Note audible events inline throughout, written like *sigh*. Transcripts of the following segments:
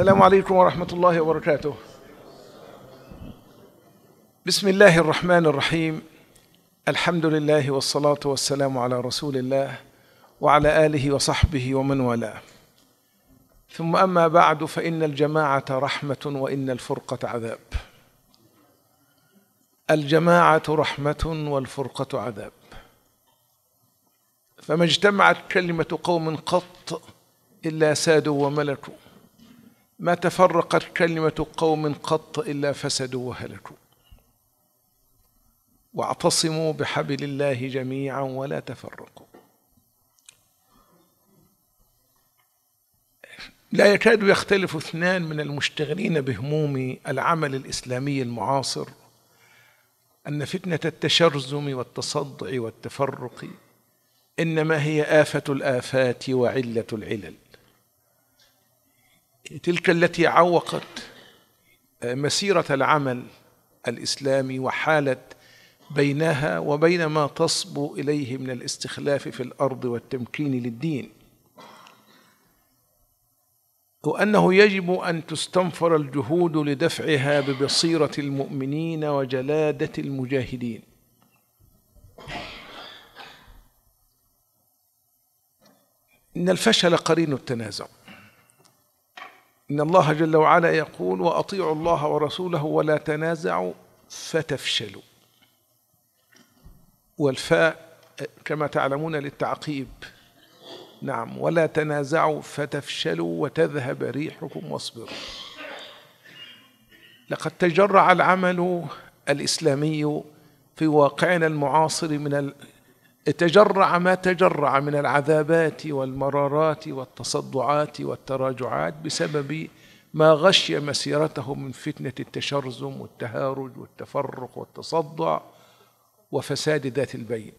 السلام عليكم ورحمة الله وبركاته. بسم الله الرحمن الرحيم. الحمد لله والصلاة والسلام على رسول الله وعلى آله وصحبه ومن والاه. ثم أما بعد فإن الجماعة رحمة وإن الفرقة عذاب. الجماعة رحمة والفرقة عذاب. فما اجتمعت كلمة قوم قط إلا سادوا وملكوا ما تفرقت كلمة قوم قط إلا فسدوا وهلكوا واعتصموا بحبل الله جميعا ولا تفرقوا لا يكاد يختلف اثنان من المشتغلين بهموم العمل الإسلامي المعاصر أن فتنة التشرزم والتصدع والتفرق إنما هي آفة الآفات وعلة العلل تلك التي عوقت آه، مسيرة العمل الإسلامي وحالت بينها وبين ما تصبو إليه من الاستخلاف في الأرض والتمكين للدين وأنه يجب أن تستنفر الجهود لدفعها ببصيرة المؤمنين وجلادة المجاهدين إن الفشل قرين التنازع إن الله جل وعلا يقول وأطيعوا الله ورسوله ولا تنازعوا فتفشلوا والفاء كما تعلمون للتعقيب نعم ولا تنازعوا فتفشلوا وتذهب ريحكم واصبروا لقد تجرع العمل الإسلامي في واقعنا المعاصر من تجرع ما تجرع من العذابات والمرارات والتصدعات والتراجعات بسبب ما غشي مسيرته من فتنه التشرذم والتهارج والتفرق والتصدع وفساد ذات البين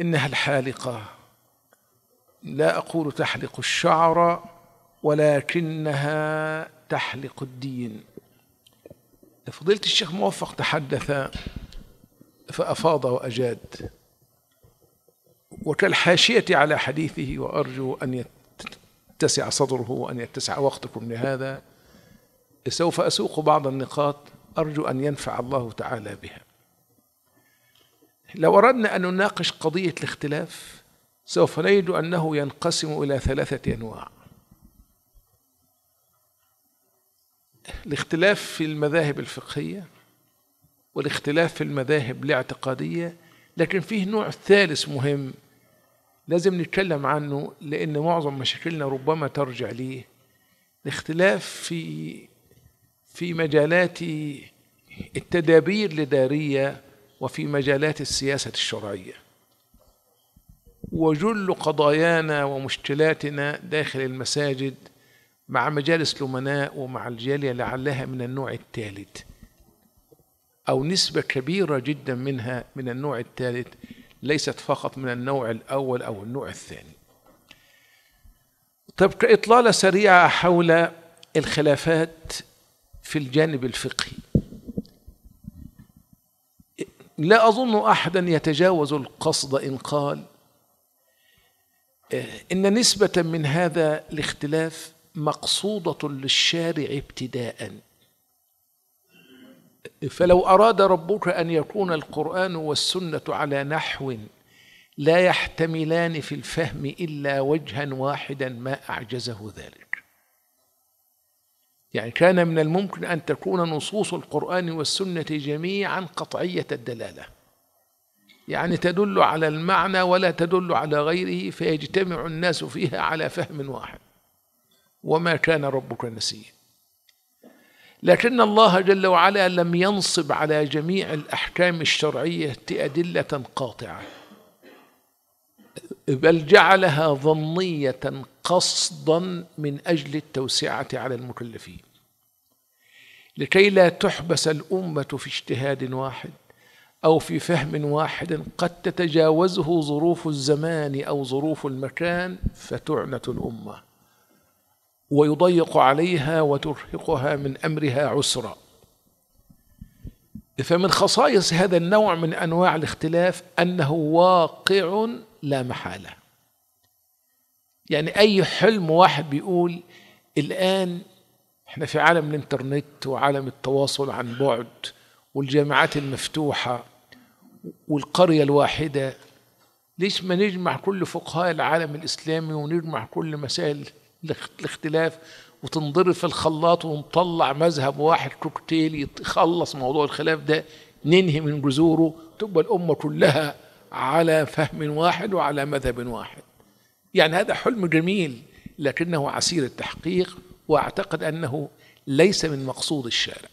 انها الحالقه لا اقول تحلق الشعر ولكنها تحلق الدين فضيله الشيخ موفق تحدث فأفاض وأجاد وكالحاشية على حديثه وأرجو أن يتسع صدره وأن يتسع وقتكم لهذا سوف أسوق بعض النقاط أرجو أن ينفع الله تعالى بها لو أردنا أن نناقش قضية الاختلاف سوف نجد أنه ينقسم إلى ثلاثة أنواع الاختلاف في المذاهب الفقهية والاختلاف في المذاهب الاعتقادية لكن فيه نوع ثالث مهم لازم نتكلم عنه لأن معظم مشاكلنا ربما ترجع ليه الاختلاف في في مجالات التدابير الإدارية وفي مجالات السياسة الشرعية وجل قضايانا ومشكلاتنا داخل المساجد مع مجالس الأمناء ومع الجالية لعلها من النوع الثالث أو نسبة كبيرة جدا منها من النوع الثالث ليست فقط من النوع الأول أو النوع الثاني طب إطلالة سريعة حول الخلافات في الجانب الفقهي لا أظن أحدا يتجاوز القصد إن قال إن نسبة من هذا الاختلاف مقصودة للشارع ابتداءً فلو أراد ربك أن يكون القرآن والسنة على نحو لا يحتملان في الفهم إلا وجها واحدا ما أعجزه ذلك يعني كان من الممكن أن تكون نصوص القرآن والسنة جميعا قطعية الدلالة يعني تدل على المعنى ولا تدل على غيره فيجتمع الناس فيها على فهم واحد وما كان ربك نسيا لكن الله جل وعلا لم ينصب على جميع الأحكام الشرعية أدلة قاطعة بل جعلها ظنية قصدا من أجل التوسعة على المكلفين لكي لا تحبس الأمة في اجتهاد واحد أو في فهم واحد قد تتجاوزه ظروف الزمان أو ظروف المكان فتعنة الأمة ويضيق عليها وترهقها من امرها عسرا فمن خصائص هذا النوع من انواع الاختلاف انه واقع لا محاله يعني اي حلم واحد بيقول الان احنا في عالم الانترنت وعالم التواصل عن بعد والجامعات المفتوحه والقريه الواحده ليش ما نجمع كل فقهاء العالم الاسلامي ونجمع كل مسائل الاختلاف وتنضرب في الخلاط ونطلع مذهب واحد كوكتيل يخلص موضوع الخلاف ده ننهي من جذوره تبقى الأمة كلها على فهم واحد وعلى مذهب واحد يعني هذا حلم جميل لكنه عسير التحقيق واعتقد انه ليس من مقصود الشارع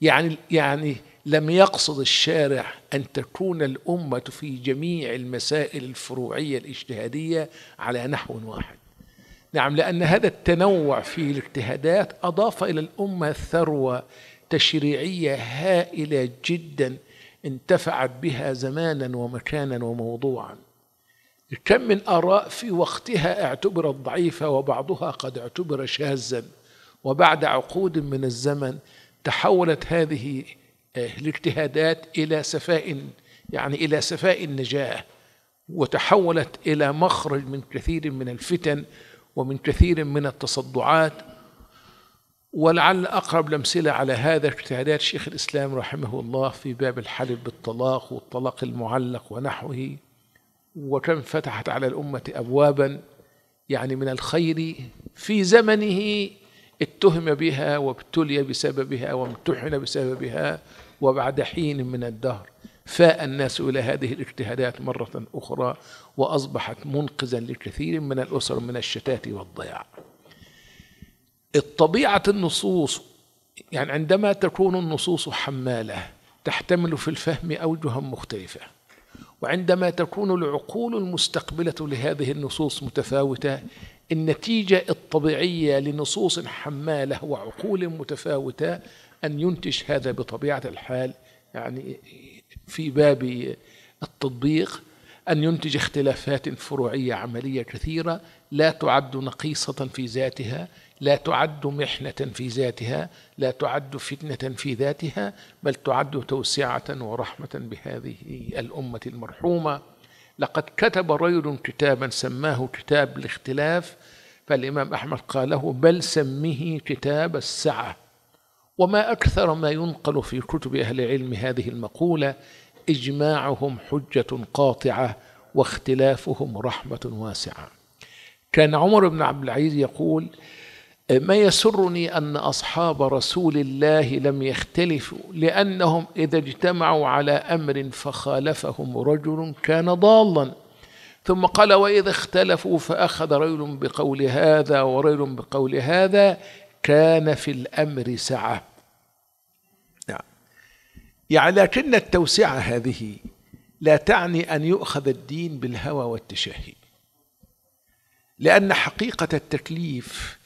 يعني يعني لم يقصد الشارع ان تكون الامه في جميع المسائل الفروعيه الاجتهاديه على نحو واحد نعم لأن هذا التنوع في الاجتهادات أضاف إلى الأمة ثروة تشريعية هائلة جدا انتفعت بها زمانا ومكانا وموضوعا كم من آراء في وقتها اعتبرت ضعيفة وبعضها قد اعتبر شاذا وبعد عقود من الزمن تحولت هذه آه، الاجتهادات إلى سفاء يعني إلى سفاء النجاة وتحولت إلى مخرج من كثير من الفتن ومن كثير من التصدعات ولعل أقرب الأمثلة على هذا اجتهادات شيخ الإسلام رحمه الله في باب الحلف بالطلاق والطلاق المعلق ونحوه وكم فتحت على الأمة أبوابا يعني من الخير في زمنه اتهم بها وابتلي بسببها وامتحن بسببها وبعد حين من الدهر فاء الناس إلى هذه الاجتهادات مرة أخرى وأصبحت منقذا لكثير من الأسر من الشتات والضياع الطبيعة النصوص يعني عندما تكون النصوص حمالة تحتمل في الفهم أوجها مختلفة وعندما تكون العقول المستقبلة لهذه النصوص متفاوتة النتيجة الطبيعية لنصوص حمالة وعقول متفاوتة أن ينتج هذا بطبيعة الحال يعني في باب التطبيق أن ينتج اختلافات فروعية عملية كثيرة لا تعد نقيصة في ذاتها لا تعد محنة في ذاتها لا تعد فتنة في ذاتها بل تعد توسعة ورحمة بهذه الأمة المرحومة لقد كتب رجل كتابا سماه كتاب الاختلاف فالإمام أحمد قاله بل سمه كتاب السعة وما أكثر ما ينقل في كتب أهل العلم هذه المقولة اجماعهم حجه قاطعه واختلافهم رحمه واسعه كان عمر بن عبد العزيز يقول ما يسرني ان اصحاب رسول الله لم يختلفوا لانهم اذا اجتمعوا على امر فخالفهم رجل كان ضالا ثم قال واذا اختلفوا فاخذ رجل بقول هذا ورجل بقول هذا كان في الامر سعه يعني لكن التوسعة هذه لا تعني أن يؤخذ الدين بالهوى والتشهي لأن حقيقة التكليف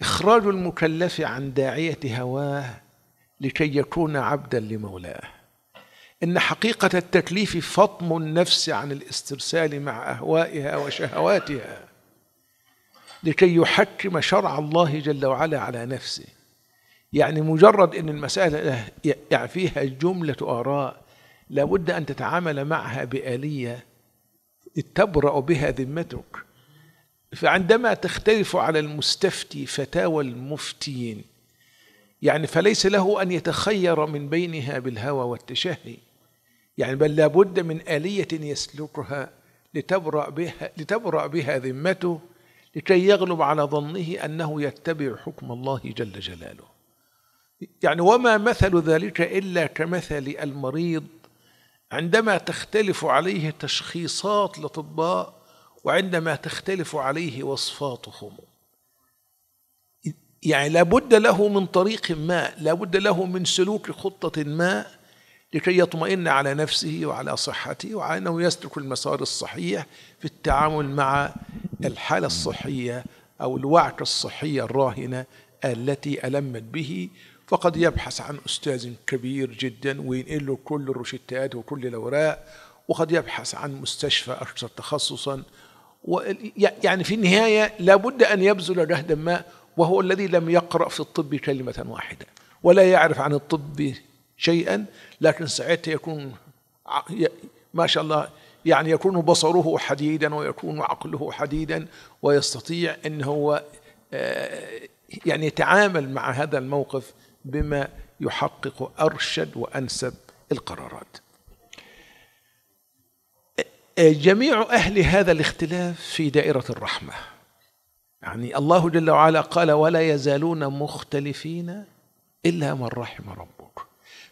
إخراج المكلف عن داعية هواه لكي يكون عبدا لمولاه إن حقيقة التكليف فطم النفس عن الاسترسال مع أهوائها وشهواتها لكي يحكم شرع الله جل وعلا على نفسه يعني مجرد ان المساله يعني فيها جمله اراء لابد ان تتعامل معها باليه تبرا بها ذمتك فعندما تختلف على المستفتي فتاوى المفتيين يعني فليس له ان يتخير من بينها بالهوى والتشهي يعني بل لابد من اليه يسلكها لتبرأ بها لتبرأ بها ذمته لكي يغلب على ظنه انه يتبع حكم الله جل جلاله يعني وما مثل ذلك إلا كمثل المريض عندما تختلف عليه تشخيصات الأطباء وعندما تختلف عليه وصفاتهم يعني لابد له من طريق ما لابد له من سلوك خطة ما لكي يطمئن على نفسه وعلى صحته وعلى أنه يسلك المسار الصحيح في التعامل مع الحالة الصحية أو الوعكة الصحية الراهنة التي ألمت به فقد يبحث عن أستاذ كبير جدا وينقل له كل الروشتات وكل الأوراق وقد يبحث عن مستشفى أكثر تخصصا يعني في النهاية لابد أن يبذل جهدا ما وهو الذي لم يقرأ في الطب كلمة واحدة ولا يعرف عن الطب شيئا لكن ساعتها يكون ما شاء الله يعني يكون بصره حديدا ويكون عقله حديدا ويستطيع ان هو آه، يعني يتعامل مع هذا الموقف بما يحقق ارشد وانسب القرارات جميع اهل هذا الاختلاف في دائره الرحمه يعني الله جل وعلا قال ولا يزالون مختلفين الا من رحم ربك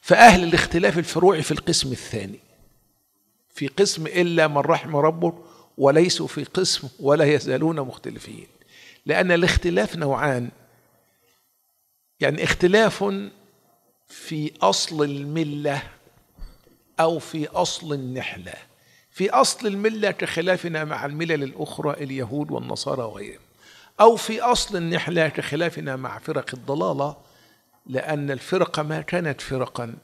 فاهل الاختلاف الفروعي في القسم الثاني في قسم الا من رحم ربك وليسوا في قسم ولا يزالون مختلفين لان الاختلاف نوعان يعني اختلاف في اصل المله او في اصل النحله في اصل المله كخلافنا مع الملل الاخرى اليهود والنصارى وغيرهم او في اصل النحله كخلافنا مع فرق الضلاله لان الفرقه ما كانت فرقا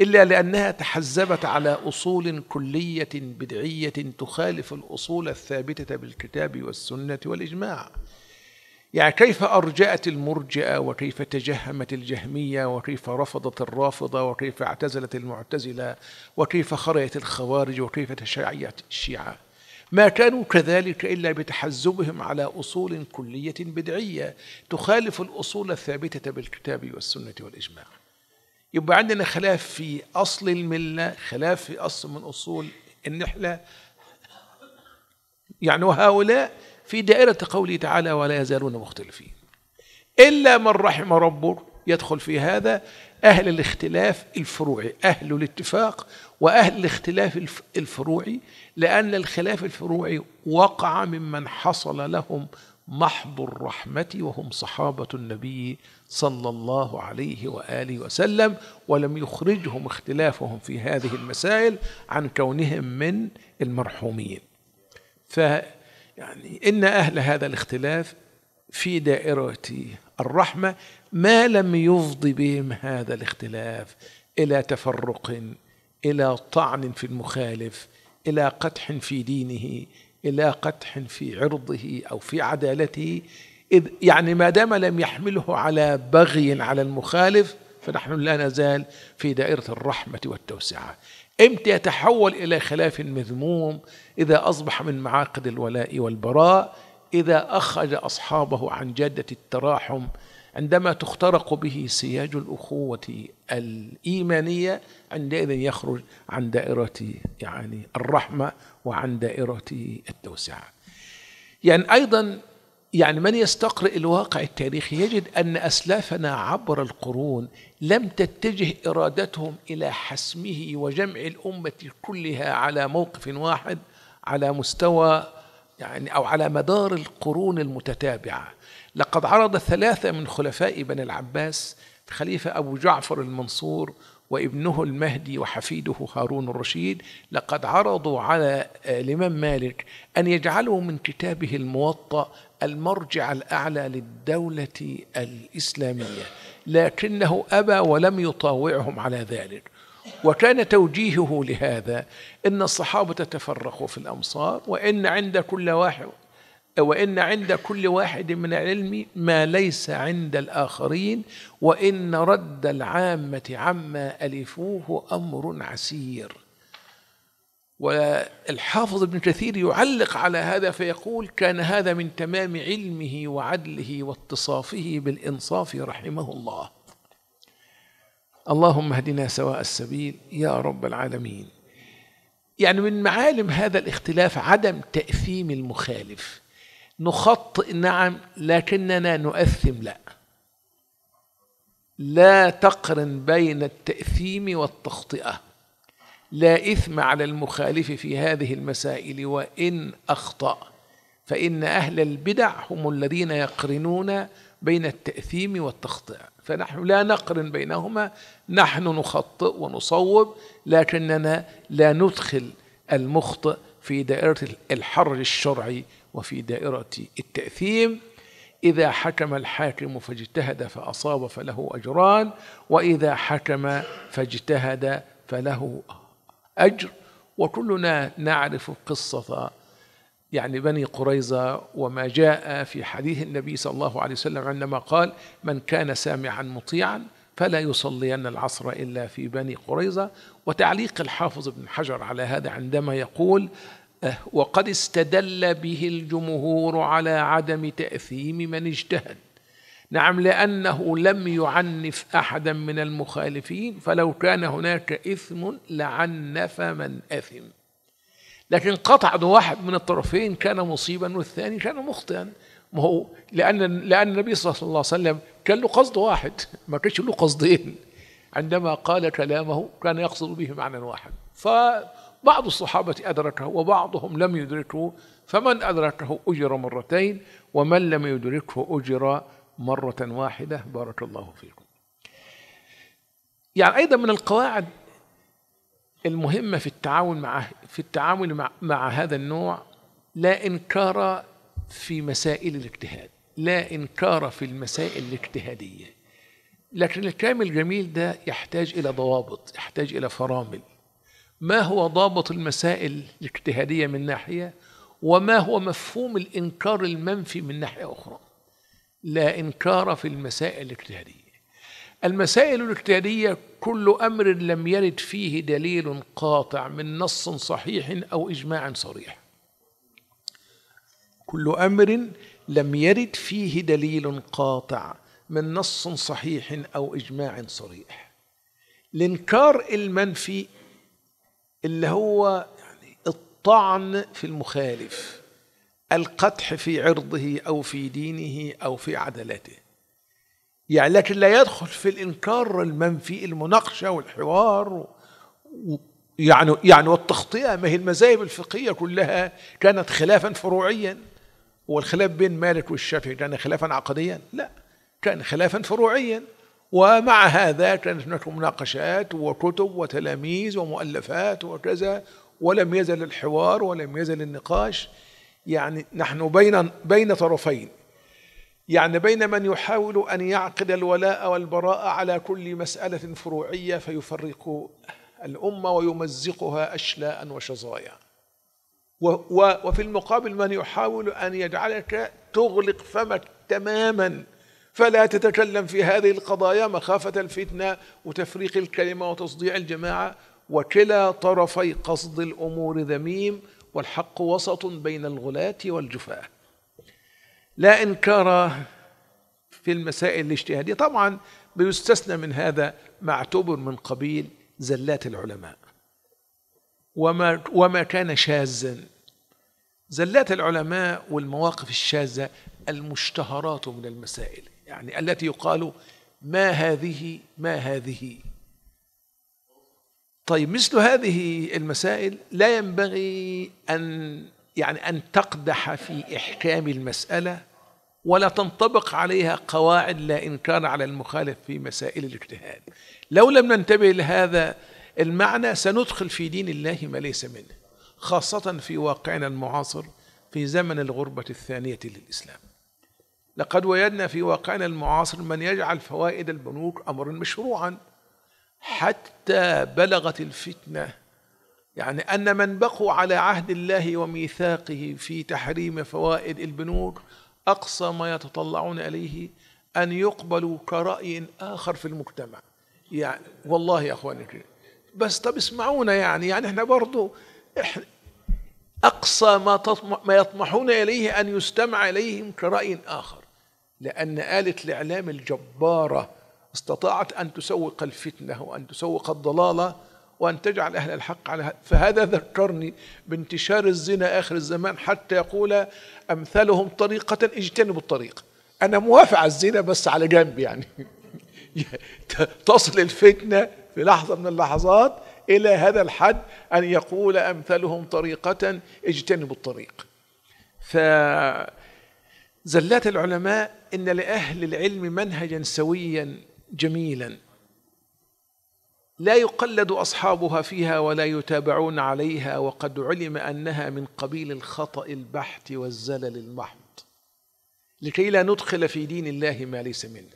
الا لانها تحزبت على اصول كليه بدعيه تخالف الاصول الثابته بالكتاب والسنه والاجماع يعني كيف أرجأت المرجئة وكيف تجهمت الجهمية وكيف رفضت الرافضة وكيف اعتزلت المعتزلة وكيف خرجت الخوارج وكيف تشيعت الشيعة ما كانوا كذلك إلا بتحزبهم على أصول كلية بدعية تخالف الأصول الثابتة بالكتاب والسنة والإجماع يبقى عندنا خلاف في أصل الملة خلاف في أصل من أصول النحلة يعني وهؤلاء في دائرة قوله تعالى ولا يزالون مختلفين إلا من رحم ربه يدخل في هذا أهل الاختلاف الفروعي أهل الاتفاق وأهل الاختلاف الفروعي لأن الخلاف الفروعي وقع ممن حصل لهم محض الرحمة وهم صحابة النبي صلى الله عليه وآله وسلم ولم يخرجهم اختلافهم في هذه المسائل عن كونهم من المرحومين ف يعني إن أهل هذا الاختلاف في دائرة الرحمة ما لم يفضي بهم هذا الاختلاف إلى تفرق إلى طعن في المخالف إلى قدح في دينه إلى قدح في عرضه أو في عدالته إذ يعني ما دام لم يحمله على بغي على المخالف فنحن لا نزال في دائرة الرحمة والتوسعة امتى يتحول الى خلاف مذموم اذا اصبح من معاقد الولاء والبراء اذا اخرج اصحابه عن جاده التراحم عندما تخترق به سياج الاخوه الايمانيه عندئذ يخرج عن دائره يعني الرحمه وعن دائره التوسعه يعني ايضا يعني من يستقرئ الواقع التاريخي يجد أن أسلافنا عبر القرون لم تتجه إرادتهم إلى حسمه وجمع الأمة كلها على موقف واحد على مستوى يعني أو على مدار القرون المتتابعة لقد عرض ثلاثة من خلفاء بني العباس خليفة أبو جعفر المنصور وابنه المهدي وحفيده هارون الرشيد لقد عرضوا على آه، الإمام مالك أن يجعلوا من كتابه الموطأ المرجع الاعلى للدوله الاسلاميه لكنه ابى ولم يطاوعهم على ذلك وكان توجيهه لهذا ان الصحابه تفرقوا في الامصار وان عند كل واحد وان عند كل واحد من العلم ما ليس عند الاخرين وان رد العامه عما الفوه امر عسير والحافظ ابن كثير يعلق على هذا فيقول كان هذا من تمام علمه وعدله واتصافه بالانصاف رحمه الله اللهم اهدنا سواء السبيل يا رب العالمين يعني من معالم هذا الاختلاف عدم تاثيم المخالف نخطئ نعم لكننا نؤثم لا لا تقرن بين التاثيم والتخطئه لا إثم على المخالف في هذه المسائل وإن أخطأ فإن أهل البدع هم الذين يقرنون بين التأثيم والتخطئ فنحن لا نقرن بينهما نحن نخطئ ونصوب لكننا لا ندخل المخطئ في دائرة الحر الشرعي وفي دائرة التأثيم إذا حكم الحاكم فاجتهد فأصاب فله أجران وإذا حكم فاجتهد فله أجر وكلنا نعرف قصة يعني بني قريظة وما جاء في حديث النبي صلى الله عليه وسلم عندما قال من كان سامعا مطيعا فلا يصلين العصر إلا في بني قريظة وتعليق الحافظ بن حجر على هذا عندما يقول أه، وقد استدل به الجمهور على عدم تأثيم من اجتهد نعم لأنه لم يعنف أحدا من المخالفين فلو كان هناك إثم لعنف من أثم لكن قطع واحد من الطرفين كان مصيبا والثاني كان مخطئا ما هو لأن لأن النبي صلى الله عليه وسلم كان له قصد واحد ما كانش له قصدين عندما قال كلامه كان يقصد به معنى واحد فبعض الصحابة أدركه وبعضهم لم يدركه فمن أدركه أجر مرتين ومن لم يدركه أجر مرة واحدة بارك الله فيكم يعني أيضا من القواعد المهمة في التعامل مع في التعامل مع, مع هذا النوع لا إنكار في مسائل الاجتهاد لا إنكار في المسائل الاجتهادية لكن الكلام الجميل ده يحتاج إلى ضوابط يحتاج إلى فرامل ما هو ضابط المسائل الاجتهادية من ناحية وما هو مفهوم الإنكار المنفي من ناحية أخرى لا إنكار في المسائل الاجتهادية المسائل الاجتهادية كل أمر لم يرد فيه دليل قاطع من نص صحيح أو إجماع صريح كل أمر لم يرد فيه دليل قاطع من نص صحيح أو إجماع صريح الإنكار المنفي اللي هو يعني الطعن في المخالف القدح في عرضه أو في دينه أو في عدالته يعني لكن لا يدخل في الإنكار المنفي المناقشة والحوار يعني يعني والتخطئة ما هي المذاهب الفقهية كلها كانت خلافا فروعيا والخلاف بين مالك والشافعي كان خلافا عقديا لا كان خلافا فروعيا ومع هذا كانت هناك مناقشات وكتب وتلاميذ ومؤلفات وكذا ولم يزل الحوار ولم يزل النقاش يعني نحن بين بين طرفين يعني بين من يحاول ان يعقد الولاء والبراء على كل مساله فروعيه فيفرق الامه ويمزقها اشلاء وشظايا وفي المقابل من يحاول ان يجعلك تغلق فمك تماما فلا تتكلم في هذه القضايا مخافه الفتنه وتفريق الكلمه وتصديع الجماعه وكلا طرفي قصد الامور ذميم والحق وسط بين الغلاة والجفاة لا إنكار في المسائل الاجتهادية طبعا بيستثنى من هذا ما اعتبر من قبيل زلات العلماء وما, وما كان شاذا زلات العلماء والمواقف الشاذة المشتهرات من المسائل يعني التي يقال ما هذه ما هذه طيب مثل هذه المسائل لا ينبغي أن يعني أن تقدح في إحكام المسألة ولا تنطبق عليها قواعد لا إنكار على المخالف في مسائل الاجتهاد لو لم ننتبه لهذا المعنى سندخل في دين الله ما ليس منه خاصة في واقعنا المعاصر في زمن الغربة الثانية للإسلام لقد وجدنا في واقعنا المعاصر من يجعل فوائد البنوك أمرا مشروعا حتى بلغت الفتنه يعني ان من بقوا على عهد الله وميثاقه في تحريم فوائد البنوك اقصى ما يتطلعون اليه ان يقبلوا كراي اخر في المجتمع يعني والله يا اخواني بس طب اسمعونا يعني يعني احنا برضو احنا اقصى ما ما يطمحون اليه ان يستمع اليهم كراي اخر لان آلة الاعلام الجباره استطاعت أن تسوق الفتنة وأن تسوق الضلالة وأن تجعل أهل الحق على فهذا ذكرني بانتشار الزنا آخر الزمان حتى يقول أمثلهم طريقة اجتنبوا الطريق أنا موافق على الزنا بس على جنب يعني *laughs* تصل الفتنة في لحظة من اللحظات إلى هذا الحد أن يقول أمثلهم طريقة اجتنبوا الطريق ف زلات العلماء إن لأهل العلم منهجا سويا جميلا لا يقلد اصحابها فيها ولا يتابعون عليها وقد علم انها من قبيل الخطا البحت والزلل المحض لكي لا ندخل في دين الله ما ليس منه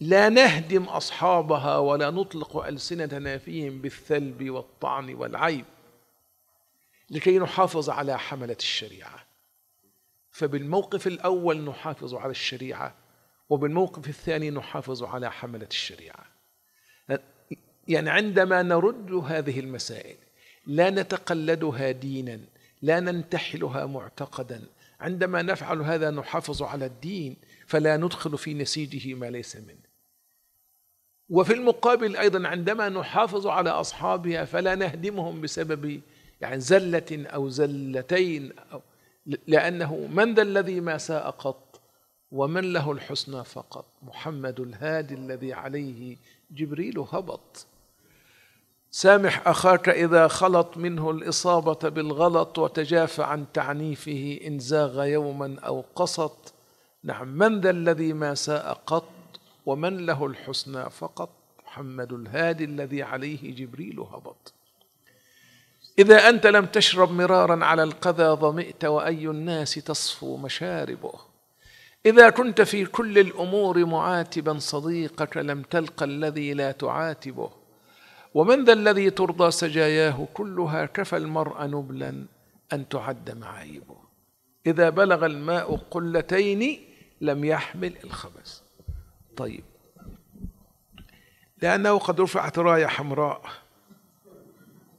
لا نهدم اصحابها ولا نطلق السنتنا فيهم بالثلب والطعن والعيب لكي نحافظ على حمله الشريعه فبالموقف الاول نحافظ على الشريعه وبالموقف الثاني نحافظ على حملة الشريعة يعني عندما نرد هذه المسائل لا نتقلدها دينا لا ننتحلها معتقدا عندما نفعل هذا نحافظ على الدين فلا ندخل في نسيجه ما ليس منه وفي المقابل أيضا عندما نحافظ على أصحابها فلا نهدمهم بسبب يعني زلة أو زلتين أو لأنه من ذا الذي ما ساء قط ومن له الحسنى فقط محمد الهادي الذي عليه جبريل هبط سامح اخاك اذا خلط منه الاصابه بالغلط وتجافى عن تعنيفه ان زاغ يوما او قسط نعم من ذا الذي ما ساء قط ومن له الحسنى فقط محمد الهادي الذي عليه جبريل هبط اذا انت لم تشرب مرارا على القذى ظمئت واي الناس تصفو مشاربه إذا كنت في كل الأمور معاتبا صديقك لم تلق الذي لا تعاتبه ومن ذا الذي ترضى سجاياه كلها كفى المرء نبلا أن تعد معايبه إذا بلغ الماء قلتين لم يحمل الخبز طيب لأنه قد رفعت راية حمراء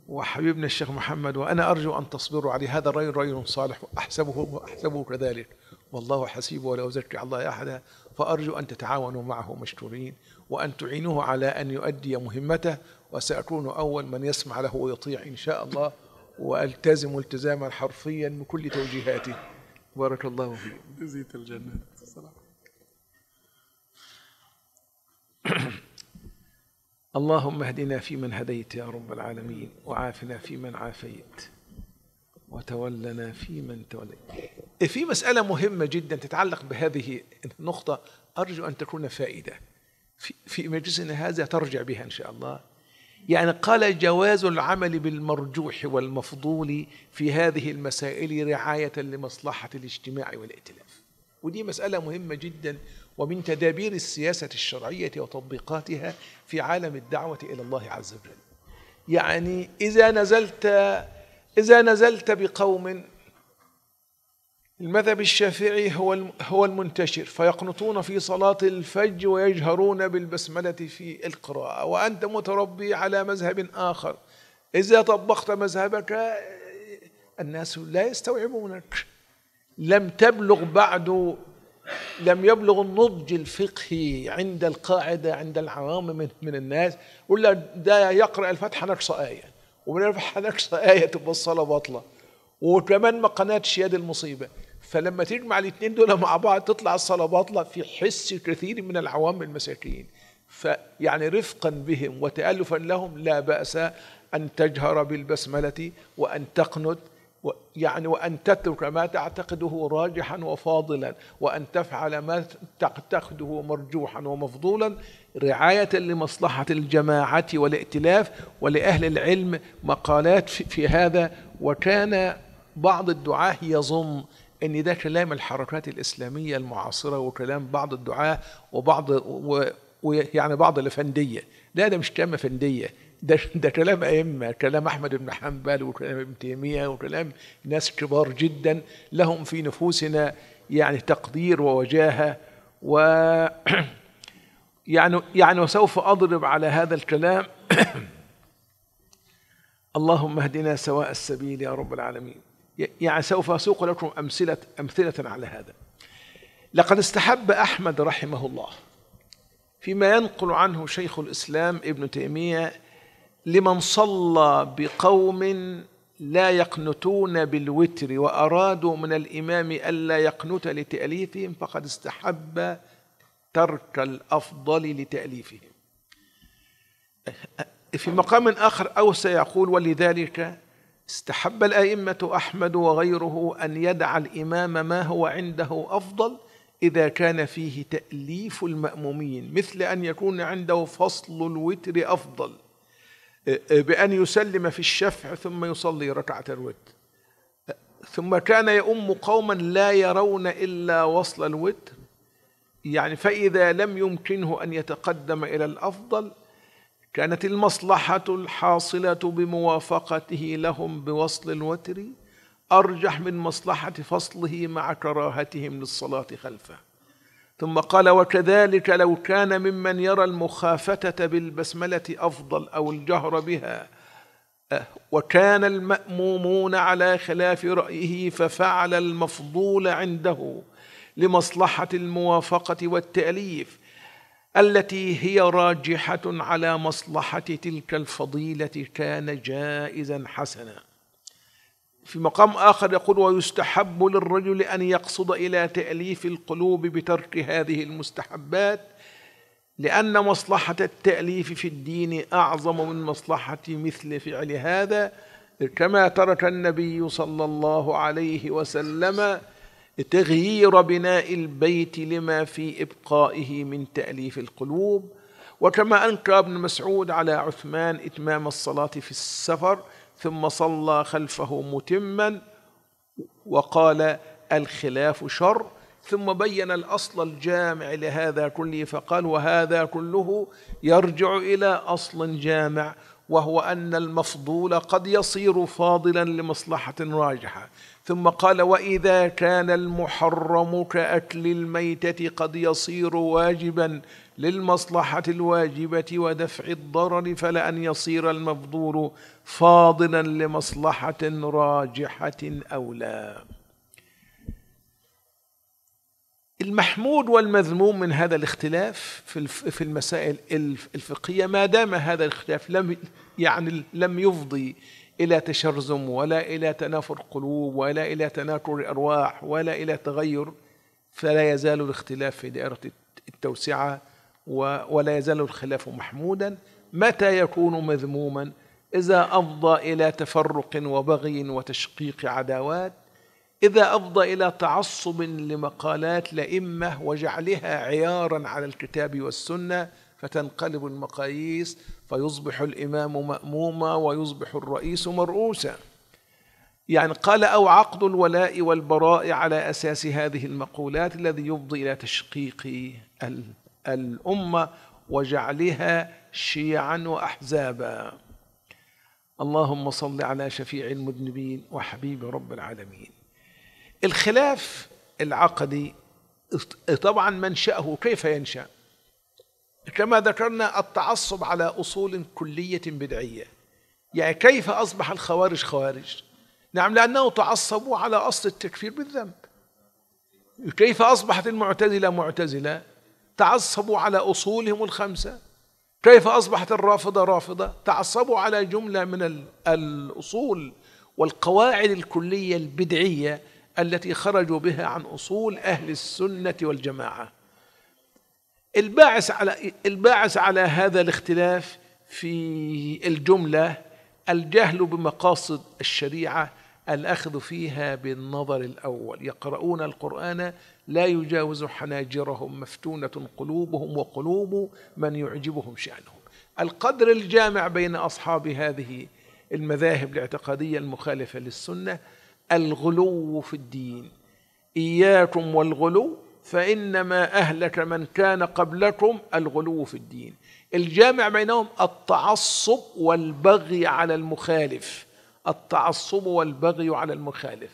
وحبيبنا الشيخ محمد وأنا أرجو أن تصبروا عليه هذا الرأي رأي صالح وأحسبه وأحسبه كذلك والله حسيبه ولا أزكي الله أحدا فأرجو أن تتعاونوا معه مشكورين وأن تعينوه على أن يؤدي مهمته وسأكون أول من يسمع له ويطيع إن شاء الله وألتزم التزاما حرفيا من كل توجيهاته بارك الله فيك جزيت الجنة اللهم اهدنا فيمن هديت يا رب العالمين وعافنا فيمن عافيت وتولنا فيمن تولي إيه، في مسألة مهمة جدا تتعلق بهذه النقطة أرجو أن تكون فائدة في مجلسنا هذا ترجع بها إن شاء الله يعني قال جواز العمل بالمرجوح والمفضول في هذه المسائل رعاية لمصلحة الاجتماع والائتلاف ودي مسألة مهمة جدا ومن تدابير السياسة الشرعية وتطبيقاتها في عالم الدعوة إلى الله عز وجل يعني إذا نزلت إذا نزلت بقوم المذهب الشافعي هو هو المنتشر فيقنطون في صلاة الفجر ويجهرون بالبسملة في القراءة وأنت متربي على مذهب آخر إذا طبقت مذهبك الناس لا يستوعبونك لم تبلغ بعد لم يبلغ النضج الفقهي عند القاعدة عند العوام من, من الناس ولا ده يقرأ الفتحة نقص آية وما نفعلكش آية تبقى الصلاة باطلة وكمان ما قناتش يد المصيبة فلما تجمع الاثنين دول مع بعض تطلع الصلاة باطلة في حس كثير من العوام المساكين فيعني رفقا بهم وتألفا لهم لا بأس أن تجهر بالبسملة وأن تقنط يعني وأن تترك ما تعتقده راجحا وفاضلا وأن تفعل ما تعتقده مرجوحا ومفضولا رعاية لمصلحة الجماعة والائتلاف ولأهل العلم مقالات في هذا وكان بعض الدعاة يظن ان ده كلام الحركات الاسلاميه المعاصره وكلام بعض الدعاه وبعض ويعني بعض الافنديه لا ده مش كلام افنديه ده *laughs* ده كلام ائمه كلام احمد بن حنبل وكلام ابن تيميه وكلام ناس كبار جدا لهم في نفوسنا يعني تقدير ووجاهه و *clears throat* يعني يعني وسوف اضرب على هذا الكلام *clears throat* اللهم اهدنا سواء السبيل يا رب العالمين يعني سوف اسوق لكم امثله امثله على هذا لقد استحب احمد رحمه الله فيما ينقل عنه شيخ الاسلام ابن تيميه لمن صلى بقوم لا يقنتون بالوتر وارادوا من الامام الا يقنت لتاليفهم فقد استحب ترك الافضل لتاليفهم في مقام اخر اوسى يقول ولذلك استحب الائمه احمد وغيره ان يدع الامام ما هو عنده افضل اذا كان فيه تاليف المامومين مثل ان يكون عنده فصل الوتر افضل بان يسلم في الشفع ثم يصلي ركعه الوتر ثم كان يؤم قوما لا يرون الا وصل الوتر يعني فإذا لم يمكنه أن يتقدم إلى الأفضل كانت المصلحة الحاصلة بموافقته لهم بوصل الوتر أرجح من مصلحة فصله مع كراهتهم للصلاة خلفه ثم قال وكذلك لو كان ممن يرى المخافتة بالبسملة أفضل أو الجهر بها أه، وكان المأمومون على خلاف رأيه ففعل المفضول عنده لمصلحة الموافقة والتأليف التي هي راجحة على مصلحة تلك الفضيلة كان جائزا حسنا في مقام آخر يقول ويستحب للرجل أن يقصد إلى تأليف القلوب بترك هذه المستحبات لأن مصلحة التأليف في الدين أعظم من مصلحة مثل فعل هذا كما ترك النبي صلى الله عليه وسلم تغيير بناء البيت لما في إبقائه من تأليف القلوب وكما أنكر ابن مسعود على عثمان إتمام الصلاة في السفر ثم صلى خلفه متما وقال الخلاف شر ثم بين الأصل الجامع لهذا كله فقال وهذا كله يرجع إلى أصل جامع وهو أن المفضول قد يصير فاضلا لمصلحة راجحة ثم قال واذا كان المحرم كاكل الميته قد يصير واجبا للمصلحه الواجبه ودفع الضرر فلان يصير المفضول فاضلا لمصلحه راجحه اولى المحمود والمذموم من هذا الاختلاف في المسائل الفقهيه ما دام هذا الاختلاف لم يعني لم يفضي إلى تشرذم ولا إلى تنافر قلوب ولا إلى تناكر أرواح ولا إلى تغير فلا يزال الاختلاف في دائرة التوسعة ولا يزال الخلاف محمودا متى يكون مذموما إذا أفضى إلى تفرق وبغي وتشقيق عداوات إذا أفضى إلى تعصب لمقالات لئمة وجعلها عيارا على الكتاب والسنة فتنقلب المقاييس فيصبح الإمام مأموما ويصبح الرئيس مرؤوسا يعني قال أو عقد الولاء والبراء على أساس هذه المقولات الذي يفضي إلى تشقيق الأمة وجعلها شيعا وأحزابا اللهم صل على شفيع المذنبين وحبيب رب العالمين الخلاف العقدي طبعا منشأه كيف ينشأ كما ذكرنا التعصب على أصول كلية بدعية يعني كيف أصبح الخوارج خوارج نعم لأنه تعصبوا على أصل التكفير بالذنب كيف أصبحت المعتزلة معتزلة تعصبوا على أصولهم الخمسة كيف أصبحت الرافضة رافضة تعصبوا على جملة من الأصول والقواعد الكلية البدعية التي خرجوا بها عن أصول أهل السنة والجماعة الباعث على الباعث على هذا الاختلاف في الجمله الجهل بمقاصد الشريعه الاخذ فيها بالنظر الاول يقرؤون القران لا يجاوز حناجرهم مفتونه قلوبهم وقلوب من يعجبهم شانهم القدر الجامع بين اصحاب هذه المذاهب الاعتقاديه المخالفه للسنه الغلو في الدين اياكم والغلو فإنما أهلك من كان قبلكم الغلو في الدين الجامع بينهم التعصب والبغي على المخالف التعصب والبغي على المخالف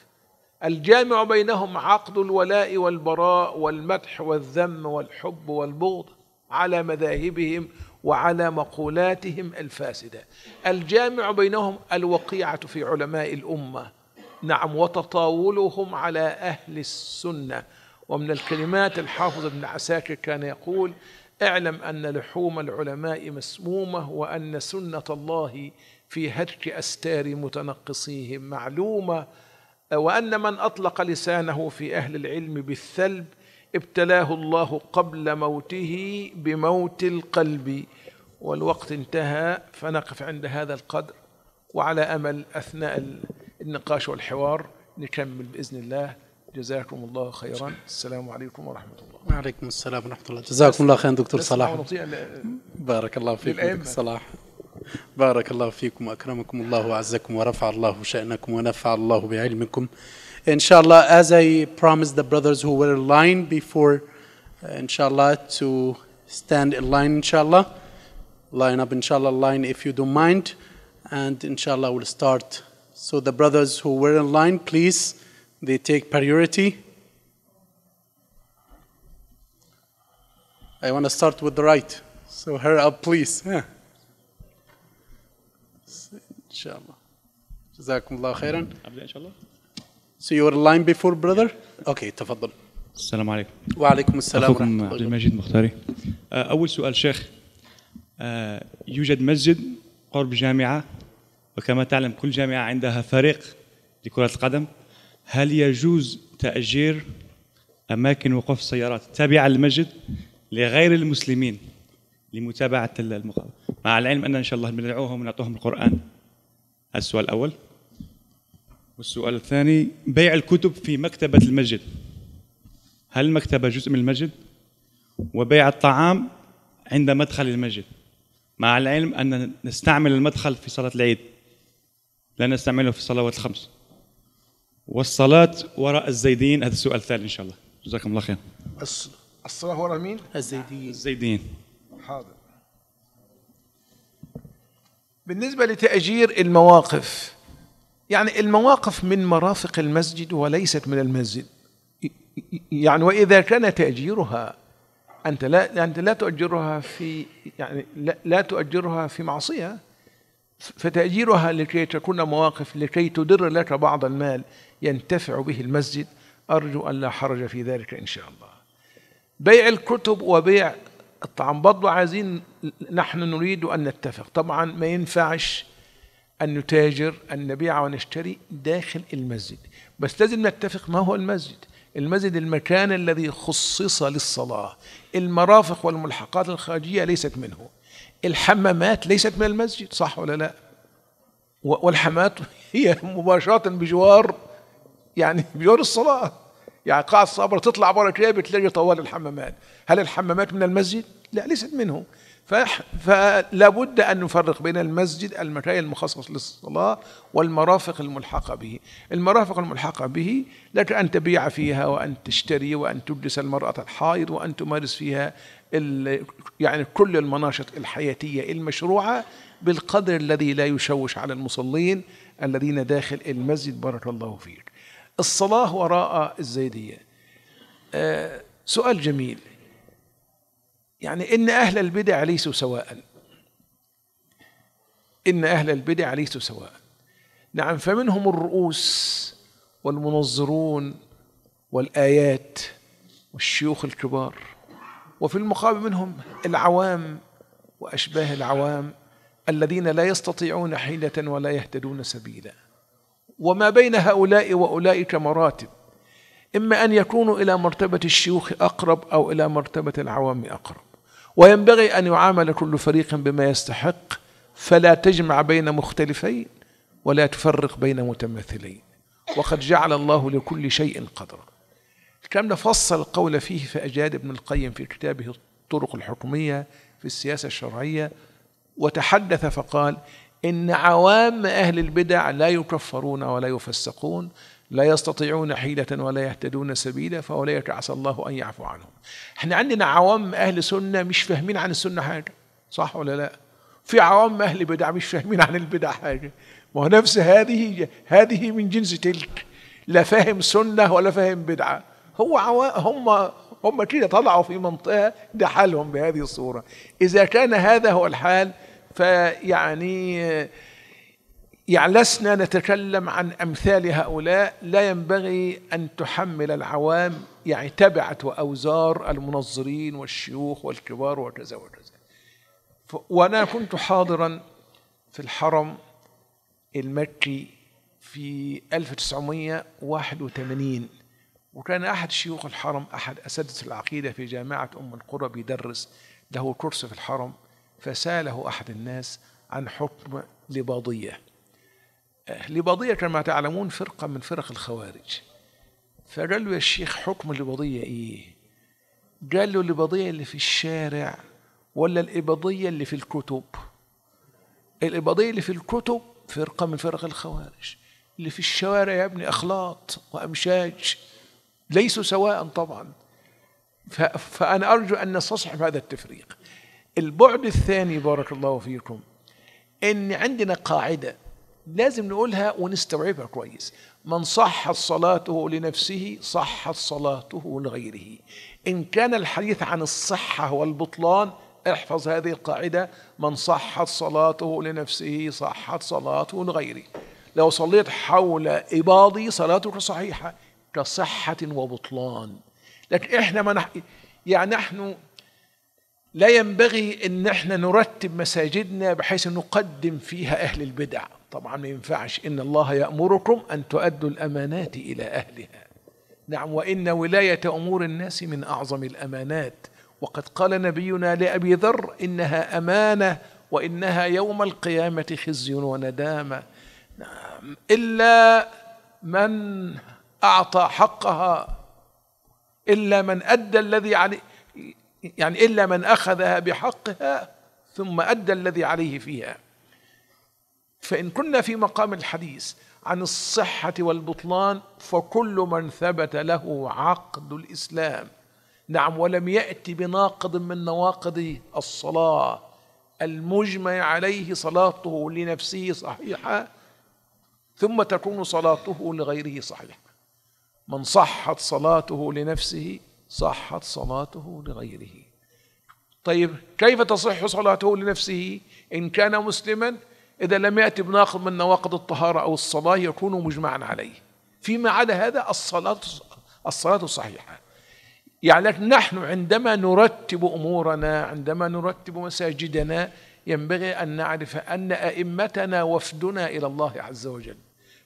الجامع بينهم عقد الولاء والبراء والمدح والذم والحب والبغض على مذاهبهم وعلى مقولاتهم الفاسده الجامع بينهم الوقيعه في علماء الامه نعم وتطاولهم على اهل السنه ومن الكلمات الحافظ ابن عساكر كان يقول اعلم أن لحوم العلماء مسمومة وأن سنة الله في هتك أستار متنقصيهم معلومة وأن من أطلق لسانه في أهل العلم بالثلب ابتلاه الله قبل موته بموت القلب والوقت انتهى فنقف عند هذا القدر وعلى امل اثناء النقاش والحوار نكمل باذن الله جزاكم الله خيرا السلام عليكم ورحمة الله وعليكم السلام ورحمة الله جزاكم الله خيرا دكتور صلاح بارك الله فيكم صلاح بارك الله فيكم وأكرمكم الله وعزكم ورفع الله شأنكم ونفع الله بعلمكم إن شاء الله as I promised the brothers who were in line before إن شاء الله to stand in line إن شاء الله line up إن شاء الله line if you don't mind and إن شاء الله we'll start so the brothers who were in line please they take priority. I want to start with the right. So hurry up, please. Yeah. *laughs* Inshallah. جزاكم الله خيرا. So you were line before brother? Okay تفضل. السلام عليكم. وعليكم السلام ورحمة الله. عبد المجيد مختاري. أول سؤال شيخ uh, يوجد مسجد قرب جامعة وكما تعلم كل جامعة عندها فريق لكرة القدم هل يجوز تأجير أماكن وقوف السيارات التابعة للمسجد لغير المسلمين لمتابعة المقاومة مع العلم أن إن شاء الله بندعوهم ونعطوهم القرآن هذا السؤال الأول والسؤال الثاني بيع الكتب في مكتبة المسجد هل المكتبة جزء من المسجد وبيع الطعام عند مدخل المسجد مع العلم أن نستعمل المدخل في صلاة العيد لا نستعمله في الصلوات الخمس والصلاة وراء الزيديين هذا السؤال الثاني إن شاء الله جزاكم الله خير الصلاة وراء مين؟ الزيديين الزيديين حاضر بالنسبة لتأجير المواقف يعني المواقف من مرافق المسجد وليست من المسجد يعني وإذا كان تأجيرها أنت لا أنت لا تؤجرها في يعني لا, لا تؤجرها في معصية فتأجيرها لكي تكون مواقف لكي تدر لك بعض المال ينتفع به المسجد أرجو أن لا حرج في ذلك إن شاء الله بيع الكتب وبيع الطعام برضه عايزين نحن نريد أن نتفق طبعا ما ينفعش أن نتاجر أن نبيع ونشتري داخل المسجد بس لازم نتفق ما هو المسجد المسجد المكان الذي خصص للصلاة المرافق والملحقات الخارجية ليست منه الحمامات ليست من المسجد صح ولا لا والحمامات هي مباشرة بجوار يعني بجوار الصلاة يعني قاعة الصبر تطلع برا كده بتلاقي طوال الحمامات هل الحمامات من المسجد؟ لا ليست منه فلا بد أن نفرق بين المسجد المكان المخصص للصلاة والمرافق الملحقة به المرافق الملحقة به لك أن تبيع فيها وأن تشتري وأن تجلس المرأة الحائض وأن تمارس فيها يعني كل المناشط الحياتية المشروعة بالقدر الذي لا يشوش على المصلين الذين داخل المسجد بارك الله فيك الصلاة وراء الزيدية آه سؤال جميل يعني إن أهل البدع ليسوا سواء إن أهل البدع ليسوا سواء نعم فمنهم الرؤوس والمنظرون والآيات والشيوخ الكبار وفي المقابل منهم العوام وأشباه العوام الذين لا يستطيعون حيلة ولا يهتدون سبيلا وما بين هؤلاء وأولئك مراتب إما أن يكونوا إلى مرتبة الشيوخ أقرب أو إلى مرتبة العوام أقرب وينبغي أن يعامل كل فريق بما يستحق فلا تجمع بين مختلفين ولا تفرق بين متماثلين وقد جعل الله لكل شيء قدرًا الكلام ده فصل القول فيه فأجاد ابن القيم في كتابه الطرق الحكمية في السياسة الشرعية وتحدث فقال إن عوام أهل البدع لا يكفرون ولا يفسقون لا يستطيعون حيلة ولا يهتدون سبيلا فأولئك عسى الله أن يعفو عنهم احنا عندنا عوام أهل سنة مش فاهمين عن السنة حاجة صح ولا لا في عوام أهل بدع مش فاهمين عن البدع حاجة ما هو نفس هذه هذه من جنس تلك لا فاهم سنة ولا فاهم بدعة هو هم هم كده طلعوا في منطقه ده حالهم بهذه الصوره اذا كان هذا هو الحال فيعني يعني لسنا نتكلم عن امثال هؤلاء لا ينبغي ان تحمل العوام يعني تبعت واوزار المنظرين والشيوخ والكبار وكذا وكذا وانا كنت حاضرا في الحرم المكي في 1981 وكان أحد شيوخ الحرم أحد أساتذة العقيدة في جامعة أم القرى بيدرس له كرسي في الحرم فساله أحد الناس عن حكم لباضية آه، لباضية كما تعلمون فرقة من فرق الخوارج فقال له يا شيخ حكم لباضية إيه؟ قال له لباضية اللي في الشارع ولا الإباضية اللي في الكتب؟ الإباضية اللي في الكتب فرقة من فرق الخوارج اللي في الشوارع يا ابني أخلاط وأمشاج ليسوا سواء طبعا فأنا أرجو أن نستصحب هذا التفريق البعد الثاني بارك الله فيكم أن عندنا قاعدة لازم نقولها ونستوعبها كويس من صحت صلاته لنفسه صحت صلاته لغيره إن كان الحديث عن الصحة والبطلان احفظ هذه القاعدة من صحت صلاته لنفسه صحت صلاته لغيره لو صليت حول إباضي صلاتك صحيحة كصحة وبطلان لكن احنا ما نح... يعني نحن لا ينبغي ان احنا نرتب مساجدنا بحيث نقدم فيها اهل البدع طبعا ما ينفعش ان الله يامركم ان تؤدوا الامانات الى اهلها نعم وان ولايه امور الناس من اعظم الامانات وقد قال نبينا لابي ذر انها امانه وانها يوم القيامه خزي وندامه نعم الا من أعطى حقها إلا من أدى الذي عليه يعني إلا من أخذها بحقها ثم أدى الذي عليه فيها فإن كنا في مقام الحديث عن الصحة والبطلان فكل من ثبت له عقد الإسلام نعم ولم يأتي بناقض من نواقض الصلاة المجمع عليه صلاته لنفسه صحيحة ثم تكون صلاته لغيره صحيحة من صحت صلاته لنفسه صحت صلاته لغيره طيب كيف تصح صلاته لنفسه إن كان مسلما إذا لم يأتي بناقض من نواقض الطهارة أو الصلاة يكون مجمعا عليه فيما عدا هذا الصلاة الصلاة الصحيحة يعني لكن نحن عندما نرتب أمورنا عندما نرتب مساجدنا ينبغي أن نعرف أن أئمتنا وفدنا إلى الله عز وجل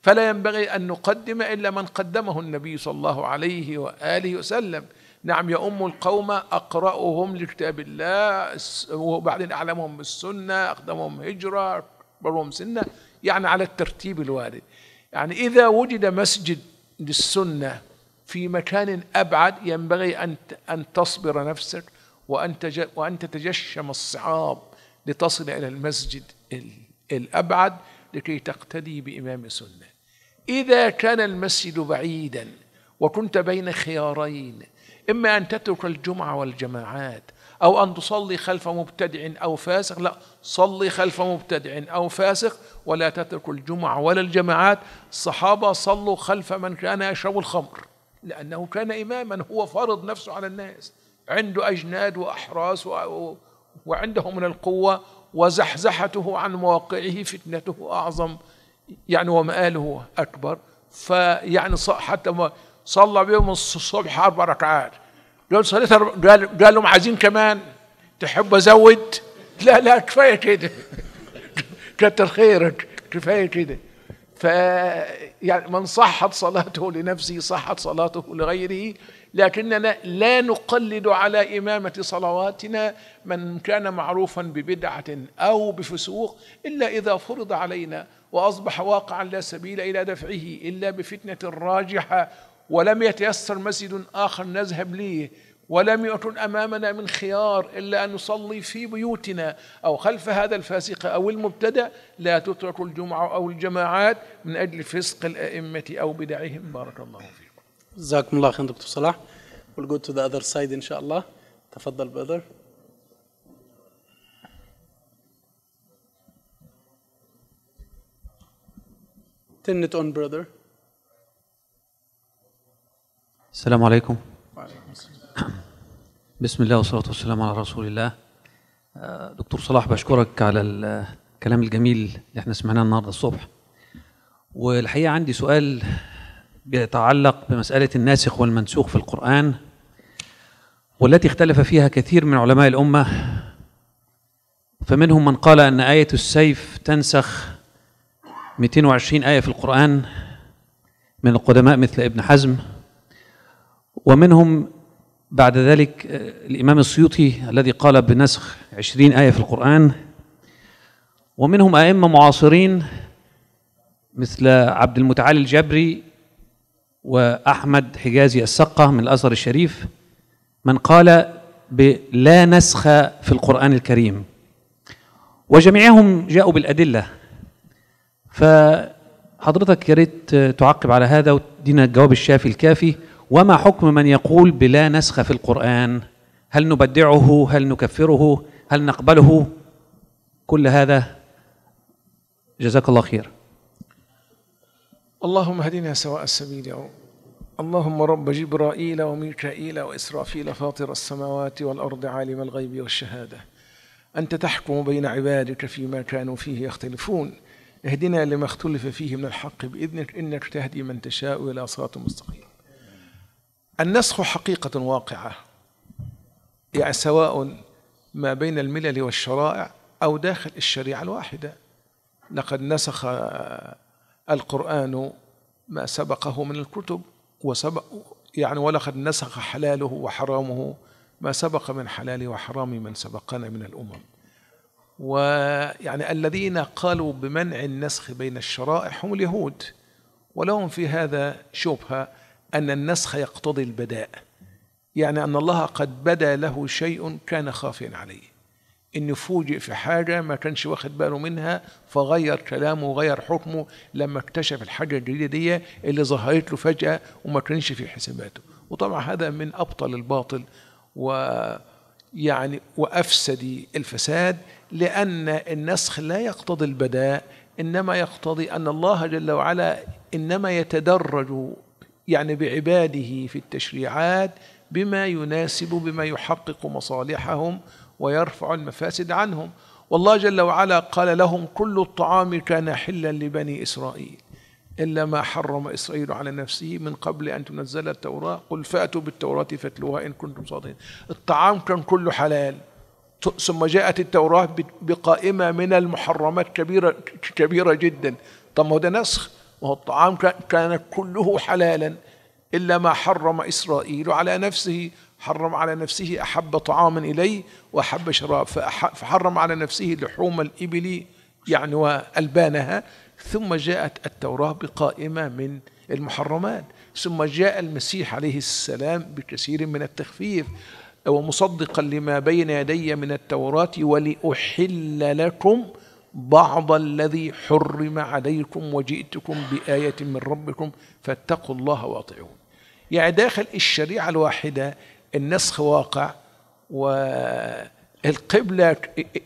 فلا ينبغي ان نقدم الا من قدمه النبي صلى الله عليه واله وسلم نعم يؤم القوم اقراهم لكتاب الله وبعدين اعلمهم بالسنه اقدمهم هجره اكبرهم سنه يعني على الترتيب الوارد يعني اذا وجد مسجد للسنه في مكان ابعد ينبغي ان ان تصبر نفسك وان وان تتجشم الصعاب لتصل الى المسجد الابعد لكي تقتدي بامام سنه إذا كان المسجد بعيدا وكنت بين خيارين إما أن تترك الجمعة والجماعات أو أن تصلي خلف مبتدع أو فاسق لا صلي خلف مبتدع أو فاسق ولا تترك الجمعة ولا الجماعات الصحابة صلوا خلف من كان يشرب الخمر لأنه كان إماما هو فرض نفسه على الناس عنده أجناد وأحراس وعنده من القوة وزحزحته عن مواقعه فتنته أعظم يعني ومآله أكبر فيعني حتى ما صلى بهم الصبح أربع ركعات قال صليت قال قال لهم عايزين كمان تحب أزود؟ لا لا كفاية كده *laughs* كتر خيرك كفاية كده ف يعني من صحت صلاته لنفسه صحت صلاته لغيره لكننا لا نقلد على إمامة صلواتنا من كان معروفا ببدعة أو بفسوق إلا إذا فرض علينا وأصبح واقعا لا سبيل إلى دفعه إلا بفتنة راجحة ولم يتيسر مسجد آخر نذهب ليه ولم يكن أمامنا من خيار إلا أن نصلي في بيوتنا أو خلف هذا الفاسق أو المبتدأ لا تترك الجمعة أو الجماعات من أجل فسق الأئمة أو بدعهم بارك الله فيكم جزاكم الله خير دكتور صلاح We'll go to the other side إن شاء الله تفضل brother turn it on brother السلام عليكم بسم الله والصلاة والسلام على رسول الله آه، دكتور صلاح بشكرك على الكلام الجميل اللي احنا سمعناه النهارده الصبح والحقيقة عندي سؤال بيتعلق بمسألة الناسخ والمنسوخ في القرآن والتي اختلف فيها كثير من علماء الأمة فمنهم من قال أن آية السيف تنسخ 220 آية في القرآن من القدماء مثل ابن حزم ومنهم بعد ذلك آه، الإمام السيوطي الذي قال بنسخ 20 آية في القرآن ومنهم أئمة معاصرين مثل عبد المتعالي الجبري وأحمد حجازي السقة من الأزهر الشريف من قال بلا نسخ في القرآن الكريم وجميعهم جاءوا بالأدلة فحضرتك يا ريت تعقب على هذا وتدينا الجواب الشافي الكافي وما حكم من يقول بلا نسخ في القرآن هل نبدعه هل نكفره هل نقبله كل هذا جزاك الله خير اللهم اهدنا سواء السبيل أو اللهم رب جبرائيل وميكائيل وإسرافيل فاطر السماوات والأرض عالم الغيب والشهادة أنت تحكم بين عبادك فيما كانوا فيه يختلفون اهدنا لما اختلف فيه من الحق بإذنك إنك تهدي من تشاء إلى صراط مستقيم النسخ حقيقة واقعة يعني سواء ما بين الملل والشرائع أو داخل الشريعة الواحدة لقد نسخ القرآن ما سبقه من الكتب وسبق يعني ولقد نسخ حلاله وحرامه ما سبق من حلال وحرام من سبقنا من الأمم ويعني الذين قالوا بمنع النسخ بين الشرائع هم اليهود ولهم في هذا شبهة أن النسخ يقتضي البداء يعني أن الله قد بدا له شيء كان خافيا عليه إن فوجئ في حاجة ما كانش واخد باله منها فغير كلامه وغير حكمه لما اكتشف الحاجة الجديدة دي اللي ظهرت له فجأة وما كانش في حساباته وطبعا هذا من أبطل الباطل ويعني وأفسد الفساد لأن النسخ لا يقتضي البداء إنما يقتضي أن الله جل وعلا إنما يتدرج يعني بعباده في التشريعات بما يناسب بما يحقق مصالحهم ويرفع المفاسد عنهم والله جل وعلا قال لهم كل الطعام كان حلا لبني إسرائيل إلا ما حرم إسرائيل على نفسه من قبل أن تنزل التوراة قل فأتوا بالتوراة فاتلوها إن كنتم صادقين الطعام كان كله حلال ثم جاءت التوراة بقائمة من المحرمات كبيرة كبيرة جدا طب ما هو ده نسخ ما هو الطعام كان كله حلالا إلا ما حرم إسرائيل على نفسه حرم على نفسه أحب طعاما إليه وأحب شراب فحرم على نفسه لحوم الإبل يعني وألبانها ثم جاءت التوراة بقائمة من المحرمات ثم جاء المسيح عليه السلام بكثير من التخفيف ومصدقا لما بين يدي من التوراة ولأحل لكم بعض الذي حرم عليكم وجئتكم بآية من ربكم فاتقوا الله واطيعون يعني داخل الشريعة الواحدة النسخ واقع والقبلة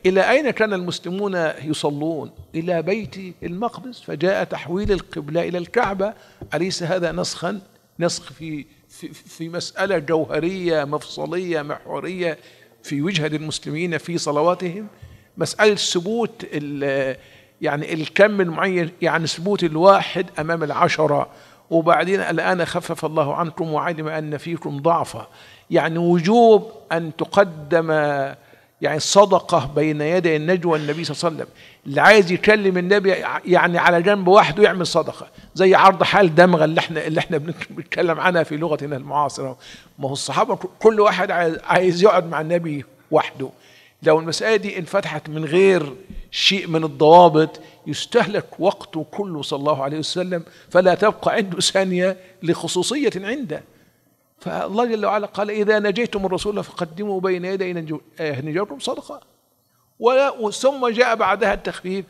إلى أين كان المسلمون يصلون إلى بيت المقدس فجاء تحويل القبلة إلى الكعبة أليس هذا نسخا نسخ في في, في مسألة جوهرية مفصلية محورية في وجهة المسلمين في صلواتهم مسألة ثبوت يعني الكم المعين يعني ثبوت الواحد أمام العشرة وبعدين الآن خفف الله عنكم وعلم أن فيكم ضعفا يعني وجوب أن تقدم يعني صدقة بين يدي النجوى النبي صلى الله عليه وسلم اللي عايز يكلم النبي يعني على جنب وحده يعمل صدقة زي عرض حال دمغة اللي احنا اللي احنا بنتكلم عنها في لغتنا المعاصرة ما هو الصحابة كل واحد عايز يقعد مع النبي وحده لو المسألة دي انفتحت من غير شيء من الضوابط يستهلك وقته كله صلى الله عليه وسلم فلا تبقى عنده ثانية لخصوصية عنده فالله جل وعلا قال إذا نجيتم الرسول فقدموا بين يدي نجوكم إيه، صدقة ثم جاء بعدها التخفيف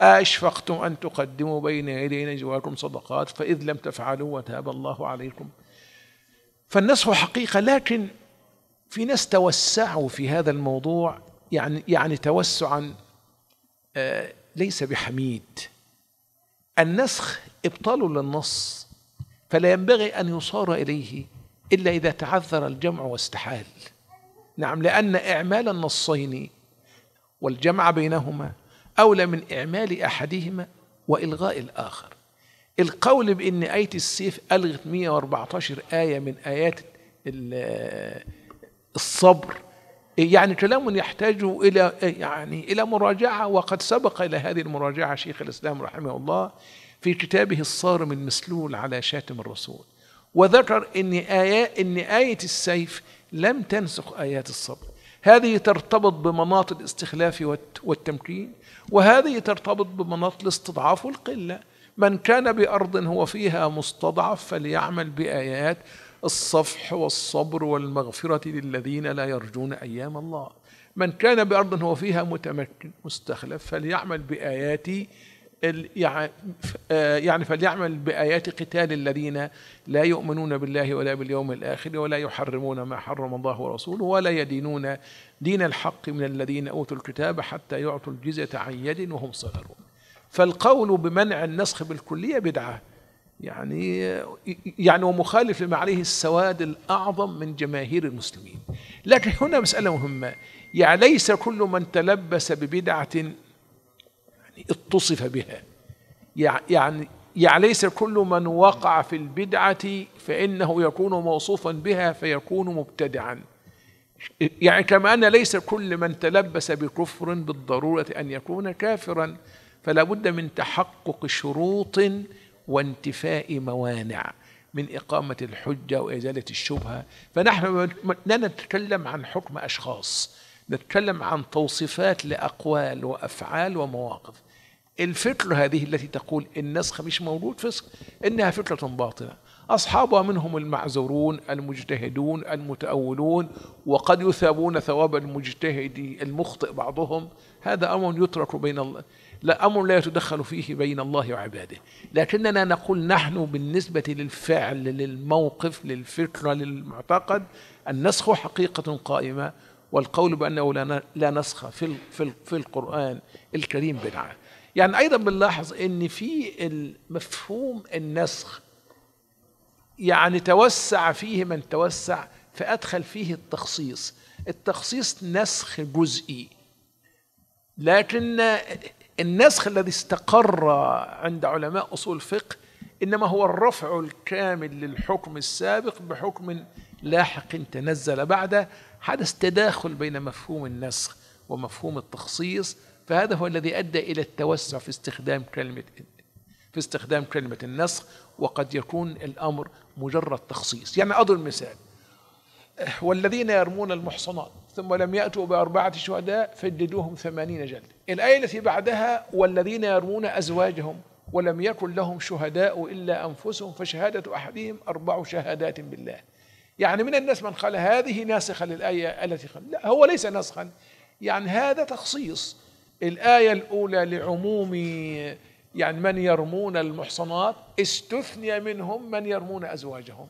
أشفقتم أن تقدموا بين يدي نجواكم صدقات فإذ لم تفعلوا وتاب الله عليكم فالنصح حقيقة لكن في ناس توسعوا في هذا الموضوع يعني يعني توسعا آه، ليس بحميد النسخ ابطال للنص فلا ينبغي ان يصار اليه إلا إذا تعذر الجمع واستحال نعم لأن إعمال النصين والجمع بينهما أولى من إعمال أحدهما وإلغاء الآخر القول بأن آية السيف ألغت 114 آية من آيات الصبر يعني كلام يحتاج إلى يعني إلى مراجعة وقد سبق إلى هذه المراجعة شيخ الإسلام رحمه الله في كتابه الصارم المسلول على شاتم الرسول وذكر ان آية ان آية السيف لم تنسخ آيات الصبر هذه ترتبط بمناط الاستخلاف والتمكين وهذه ترتبط بمناط الاستضعاف والقلة من كان بأرض هو فيها مستضعف فليعمل بآيات الصفح والصبر والمغفرة للذين لا يرجون أيام الله من كان بأرض هو فيها متمكن مستخلف فليعمل بآياتي آه، يعني فليعمل بآيات قتال الذين لا يؤمنون بالله ولا باليوم الآخر ولا يحرمون ما حرم الله ورسوله ولا يدينون دين الحق من الذين أوتوا الكتاب حتى يعطوا الجزية عن يد وهم صغرون فالقول بمنع النسخ بالكلية بدعة يعني يعني ومخالف لما عليه السواد الأعظم من جماهير المسلمين لكن هنا مسألة مهمة يعني ليس كل من تلبس ببدعة يعني اتصف بها يعني يعني ليس كل من وقع في البدعة فإنه يكون موصوفا بها فيكون مبتدعا يعني كما أن ليس كل من تلبس بكفر بالضرورة أن يكون كافرا فلا بد من تحقق شروط وانتفاء موانع من إقامة الحجة وإزالة الشبهة فنحن لا نتكلم عن حكم أشخاص نتكلم عن توصيفات لأقوال وأفعال ومواقف الفترة هذه التي تقول النسخ مش موجود فسق إنها فكرة باطلة أصحابها منهم المعذورون المجتهدون المتأولون وقد يثابون ثواب المجتهد المخطئ بعضهم هذا أمر يترك بين الله لا أمر لا يتدخل فيه بين الله وعباده لكننا نقول نحن بالنسبة للفعل للموقف للفكرة للمعتقد النسخ حقيقة قائمة والقول بأنه لا نسخ في في القرآن الكريم بدعة يعني أيضا بنلاحظ أن في مفهوم النسخ يعني توسع فيه من توسع فأدخل فيه التخصيص التخصيص نسخ جزئي لكن النسخ الذي استقر عند علماء أصول الفقه إنما هو الرفع الكامل للحكم السابق بحكم لاحق تنزل بعده حدث تداخل بين مفهوم النسخ ومفهوم التخصيص فهذا هو الذي أدى إلى التوسع في استخدام كلمة في استخدام كلمة النسخ وقد يكون الأمر مجرد تخصيص يعني أضرب مثال والذين يرمون المحصنات ثم لم يأتوا بأربعة شهداء فجلدوهم ثمانين جلد الآية التي بعدها والذين يرمون أزواجهم ولم يكن لهم شهداء إلا أنفسهم فشهادة أحدهم أربع شهادات بالله يعني من الناس من قال هذه ناسخة للآية التي قبل لا هو ليس نسخا يعني هذا تخصيص الآية الأولى لعموم يعني من يرمون المحصنات استثني منهم من يرمون أزواجهم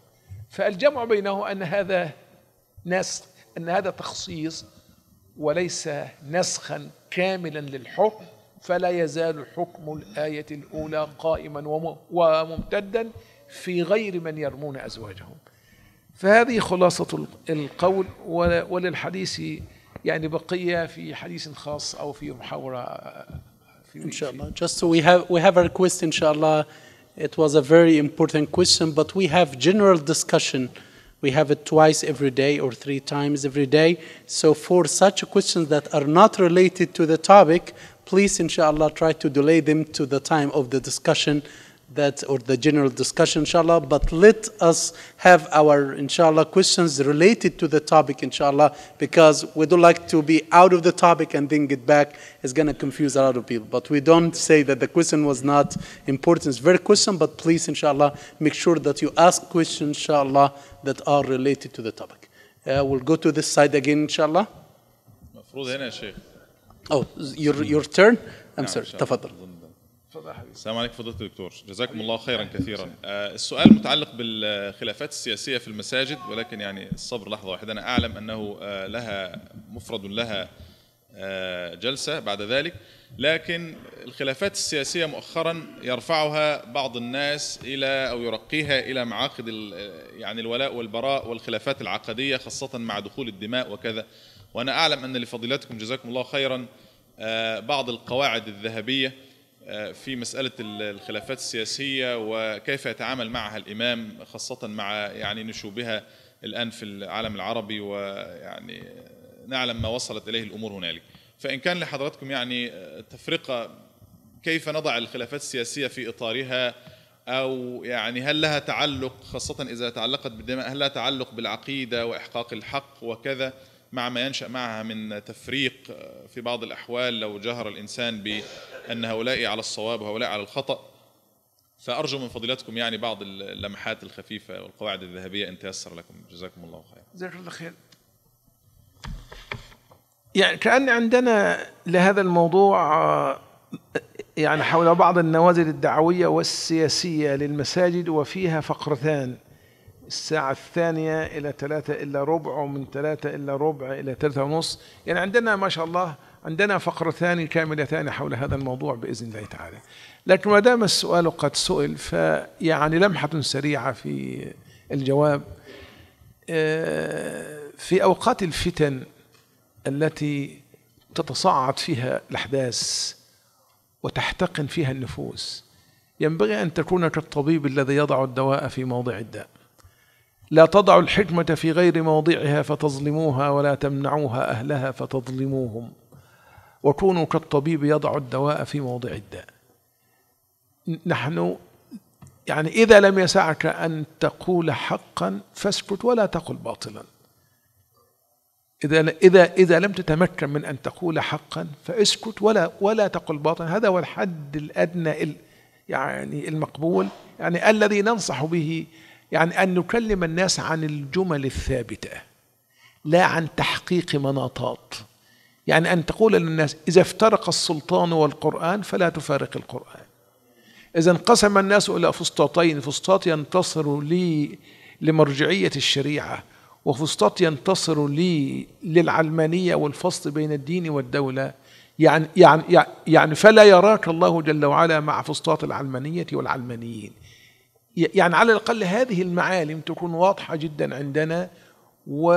فالجمع بينه أن هذا نسخ أن هذا تخصيص وليس نسخا كاملا للحكم فلا يزال حكم الآية الأولى قائما وممتدا في غير من يرمون أزواجهم فهذه خلاصة القول وللحديث يعني بقية في حديث خاص أو في محاورة في الله Just so we have we have a request, الله It was a very important question, but we have general discussion. We have it twice every day or three times every day. So for such questions that are not related to the topic, please, inshallah, try to delay them to the time of the discussion. that or the general discussion inshallah but let us have our inshallah questions related to the topic inshallah because we don't like to be out of the topic and then get back it's going to confuse a lot of people but we don't say that the question was not important it's very question but please inshallah make sure that you ask questions inshallah that are related to the topic uh, we'll go to this side again inshallah oh your, your turn I'm sorry تفضل السلام عليكم فضيله الدكتور جزاكم الله خيرا كثيرا آه، السؤال متعلق بالخلافات السياسيه في المساجد ولكن يعني الصبر لحظه واحده انا اعلم انه آه، لها مفرد لها آه، جلسه بعد ذلك لكن الخلافات السياسيه مؤخرا يرفعها بعض الناس الى او يرقيها الى معاقد يعني الولاء والبراء والخلافات العقديه خاصه مع دخول الدماء وكذا وانا اعلم ان لفضيلتكم جزاكم الله خيرا بعض القواعد الذهبيه آه، في مسألة الخلافات السياسية وكيف يتعامل معها الإمام خاصة مع يعني نشوبها الآن في العالم العربي ويعني نعلم ما وصلت إليه الأمور هنالك فإن كان لحضراتكم يعني آه، تفرقة كيف نضع الخلافات السياسية في إطارها أو يعني هل لها تعلق خاصة إذا تعلقت بالدماء هل لها تعلق بالعقيدة وإحقاق الحق وكذا مع ما ينشا معها من تفريق آه، في بعض الاحوال لو جهر الانسان بان هؤلاء على الصواب وهؤلاء على الخطا فارجو من فضيلتكم يعني بعض اللمحات الخفيفه والقواعد الذهبيه ان تيسر لكم جزاكم الله خيرا جزاك الله خير يعني كان عندنا لهذا الموضوع آه، يعني حول بعض النوازل الدعويه والسياسيه للمساجد وفيها فقرتان الساعة الثانية إلى ثلاثة إلا ربع ومن ثلاثة إلا ربع إلى ثلاثة ونص يعني عندنا ما شاء الله عندنا فقرتان كاملتان حول هذا الموضوع بإذن الله تعالى لكن ما دام السؤال قد سئل فيعني لمحة سريعة في الجواب آه، في أوقات الفتن التي تتصاعد فيها الأحداث وتحتقن فيها النفوس ينبغي أن تكون كالطبيب الذي يضع الدواء في موضع الداء لا تضعوا الحكمة في غير موضعها فتظلموها ولا تمنعوها أهلها فتظلموهم وكونوا كالطبيب يضع الدواء في موضع الداء نحن يعني إذا لم يسعك أن تقول حقا فاسكت ولا تقل باطلا إذا إذا إذا لم تتمكن من أن تقول حقا فاسكت ولا ولا تقل باطلا هذا هو الحد الأدنى يعني المقبول يعني الذي ننصح به يعني أن نكلم الناس عن الجمل الثابتة لا عن تحقيق مناطات يعني أن تقول للناس إذا افترق السلطان والقرآن فلا تفارق القرآن إذا انقسم الناس إلى فسطاطين فسطاط ينتصر لي لمرجعية الشريعة وفسطاط ينتصر لي للعلمانية والفصل بين الدين والدولة يعني, يعني, يعني فلا يراك الله جل وعلا مع فسطاط العلمانية والعلمانيين يعني على الأقل هذه المعالم تكون واضحة جدا عندنا و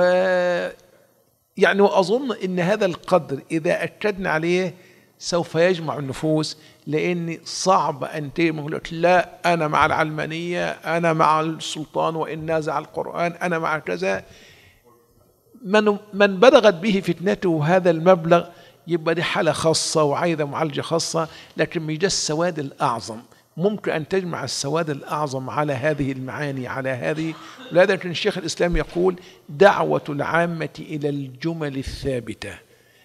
يعني وأظن أن هذا القدر إذا أكدنا عليه سوف يجمع النفوس لأن صعب أن تقول لا أنا مع العلمانية أنا مع السلطان وإن نازع القرآن أنا مع كذا من من بلغت به فتنته هذا المبلغ يبقى دي حالة خاصة وعايزة معالجة خاصة لكن مش ده السواد الأعظم ممكن أن تجمع السواد الأعظم على هذه المعاني على هذه لذا كان الشيخ الإسلام يقول دعوة العامة إلى الجمل الثابتة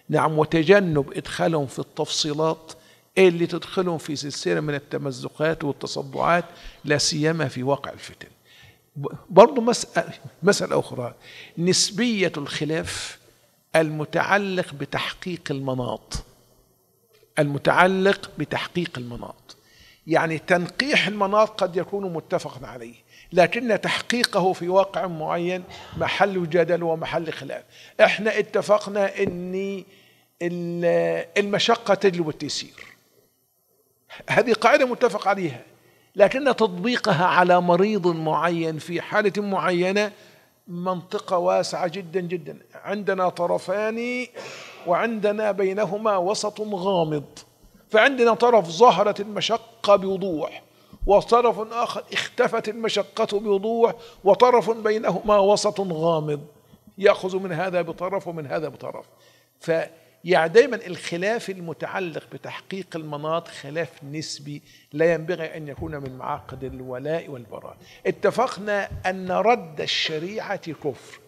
نعم وتجنب إدخالهم في التفصيلات اللي تدخلهم في سلسلة من التمزقات والتصدعات لا سيما في واقع الفتن برضو مسألة, مسألة أخرى نسبية الخلاف المتعلق بتحقيق المناط المتعلق بتحقيق المناط يعني تنقيح المناط قد يكون متفقا عليه لكن تحقيقه في واقع معين محل جدل ومحل خلاف احنا اتفقنا ان المشقة تجلب التيسير هذه قاعدة متفق عليها لكن تطبيقها على مريض معين في حالة معينة منطقة واسعة جدا جدا عندنا طرفان وعندنا بينهما وسط غامض فعندنا طرف ظهرت المشقة بوضوح وطرف آخر اختفت المشقة بوضوح وطرف بينهما وسط غامض يأخذ من هذا بطرف ومن هذا بطرف فيعني دايما الخلاف المتعلق بتحقيق المناط خلاف نسبي لا ينبغي أن يكون من معاقد الولاء والبراء اتفقنا أن رد الشريعة كفر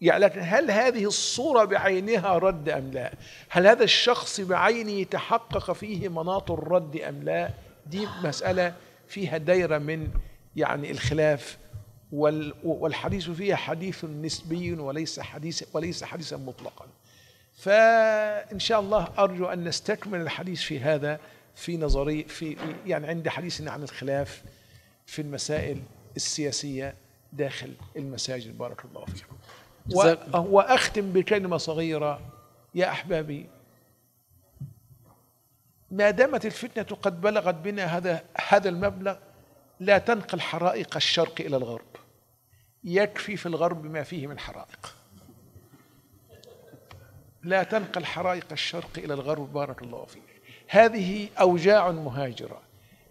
يعني لكن هل هذه الصورة بعينها رد أم لا هل هذا الشخص بعينه تحقق فيه مناط الرد أم لا دي مسألة فيها دايرة من يعني الخلاف والحديث فيها حديث نسبي وليس حديث وليس حديثا مطلقا فإن شاء الله أرجو أن نستكمل الحديث في هذا في نظري في يعني عند حديثنا عن الخلاف في المسائل السياسية داخل المساجد بارك الله فيكم وأختم بكلمة صغيرة يا أحبابي ما دامت الفتنة قد بلغت بنا هذا هذا المبلغ لا تنقل حرائق الشرق إلى الغرب يكفي في الغرب ما فيه من حرائق لا تنقل حرائق الشرق إلى الغرب بارك الله فيك هذه أوجاع مهاجرة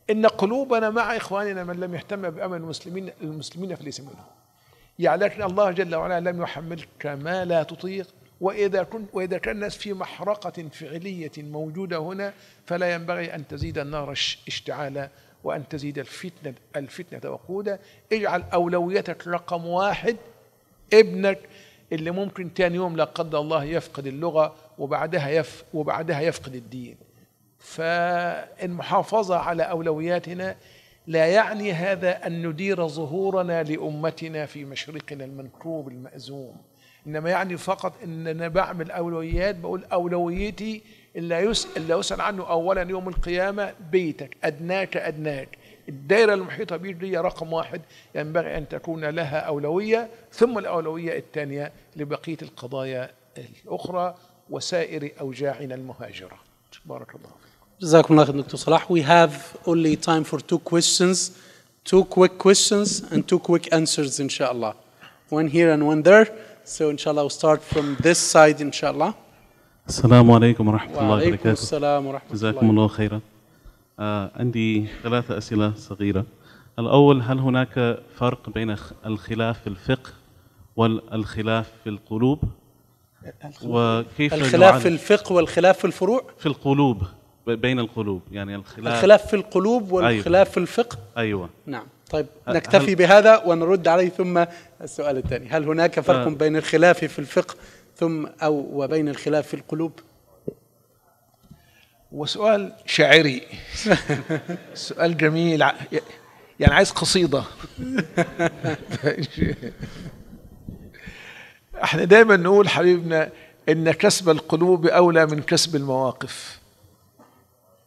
إن قلوبنا مع إخواننا من لم يهتم بأمن المسلمين المسلمين فليس منهم يعني لكن الله جل وعلا لم يحملك ما لا تطيق وإذا, كنت وإذا كان الناس في محرقة فعلية موجودة هنا فلا ينبغي أن تزيد النار اشتعالا وأن تزيد الفتنة الفتنة وقودا اجعل أولويتك رقم واحد ابنك اللي ممكن تاني يوم لا قدر الله يفقد اللغة وبعدها يف وبعدها يفقد الدين فالمحافظة على أولوياتنا لا يعني هذا أن ندير ظهورنا لأمتنا في مشرقنا المنكوب المأزوم إنما يعني فقط أن أنا بعمل أولويات بقول أولويتي اللي يسأل لا يسأل عنه أولا يوم القيامة بيتك أدناك أدناك الدائرة المحيطة بيدي دي رقم واحد ينبغي أن تكون لها أولوية ثم الأولوية الثانية لبقية القضايا الأخرى وسائر أوجاعنا المهاجرة بارك الله فيك جزاكم الله خير دكتور صلاح we have only time for two questions two quick questions and two quick answers ان شاء الله one here and one there so ان شاء الله we'll start from this side ان شاء الله السلام عليكم ورحمة الله وبركاته وعليكم السلام ورحمة الله جزاكم الله خيرا آه عندي ثلاثة أسئلة صغيرة الأول هل هناك فرق بين الخلاف في الفقه والخلاف في القلوب وكيف الخلاف في الفقه والخلاف في الفروع في القلوب بين القلوب يعني الخلاف الخلاف في القلوب أيوة. والخلاف أيوة. في الفقه أيوة نعم طيب نكتفي بهذا ونرد عليه ثم السؤال الثاني هل هناك فرق بين الخلاف في الفقه ثم أو وبين الخلاف في القلوب وسؤال شاعري سؤال جميل يعني عايز قصيدة *laughs* احنا دايما نقول حبيبنا ان كسب القلوب اولى من كسب المواقف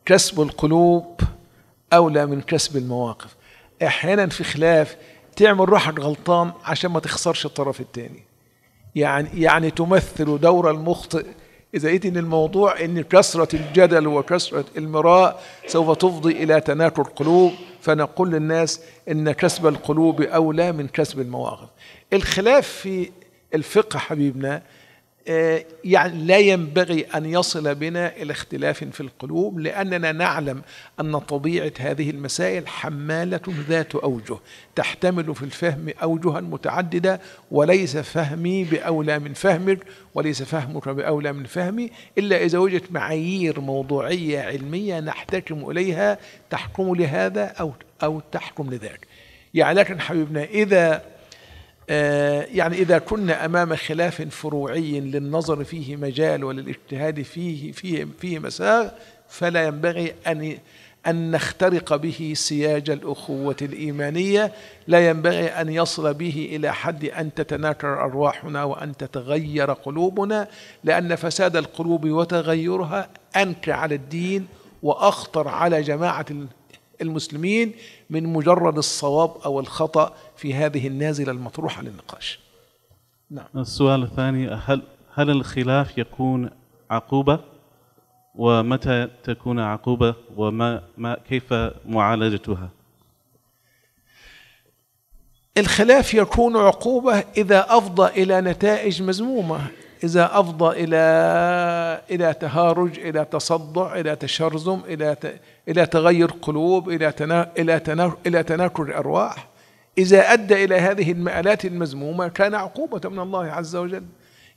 كسب القلوب أولى من كسب المواقف أحيانا في خلاف تعمل روحك غلطان عشان ما تخسرش الطرف الثاني يعني يعني تمثل دور المخطئ إذا إذ إن الموضوع إن كثرة الجدل وكثرة المراء سوف تفضي إلى تناكر قلوب فنقول للناس إن كسب القلوب أولى من كسب المواقف الخلاف في الفقه حبيبنا آه، يعني لا ينبغي ان يصل بنا الى اختلاف في القلوب لاننا نعلم ان طبيعه هذه المسائل حماله ذات اوجه تحتمل في الفهم اوجها متعدده وليس فهمي باولى من فهمك وليس فهمك باولى من فهمي الا اذا وجدت معايير موضوعيه علميه نحتكم اليها تحكم لهذا او او تحكم لذاك يعني لكن حبيبنا اذا آه، يعني إذا كنا أمام خلاف فروعي للنظر فيه مجال وللاجتهاد فيه فيه فيه مساغ فلا ينبغي أن أن نخترق به سياج الأخوة الإيمانية لا ينبغي أن يصل به إلى حد أن تتناكر أرواحنا وأن تتغير قلوبنا لأن فساد القلوب وتغيرها أنكى على الدين وأخطر على جماعة المسلمين من مجرد الصواب أو الخطأ في هذه النازلة المطروحة للنقاش نعم السؤال الثاني هل, هل الخلاف يكون عقوبة ومتى تكون عقوبة وما ما كيف معالجتها الخلاف يكون عقوبة إذا أفضى إلى نتائج مزمومه، إذا أفضى إلى إلى تهارج إلى تصدع إلى تشرزم إلى إلى تغير قلوب إلى تنا إلى تنا إلى تناكر أرواح إذا أدى إلى هذه المآلات المذمومة كان عقوبة من الله عز وجل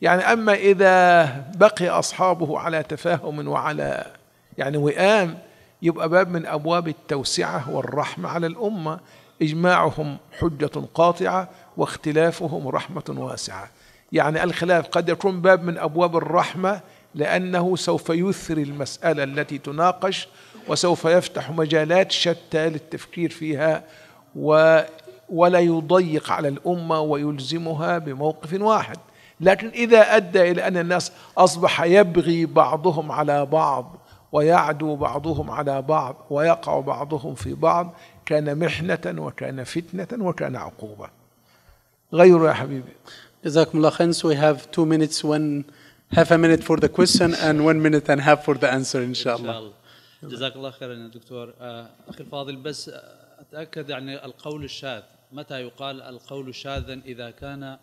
يعني أما إذا بقي أصحابه على تفاهم وعلى يعني وئام يبقى باب من أبواب التوسعة والرحمة على الأمة إجماعهم حجة قاطعة واختلافهم رحمة واسعة يعني الخلاف قد يكون باب من ابواب الرحمه لانه سوف يثري المساله التي تناقش وسوف يفتح مجالات شتى للتفكير فيها و ولا يضيق على الامه ويلزمها بموقف واحد لكن اذا ادى الى ان الناس اصبح يبغي بعضهم على بعض ويعدو بعضهم على بعض ويقع بعضهم في بعض كان محنه وكان فتنه وكان عقوبه غير يا حبيبي جزاكم الله خير. So we have two minutes, one half a minute for the question and one minute and a half for the answer إن شاء الله. جزاك الله خير يا دكتور آه، أخي الفاضل بس أتأكد يعني القول الشاذ متى يقال القول شاذا إذا كان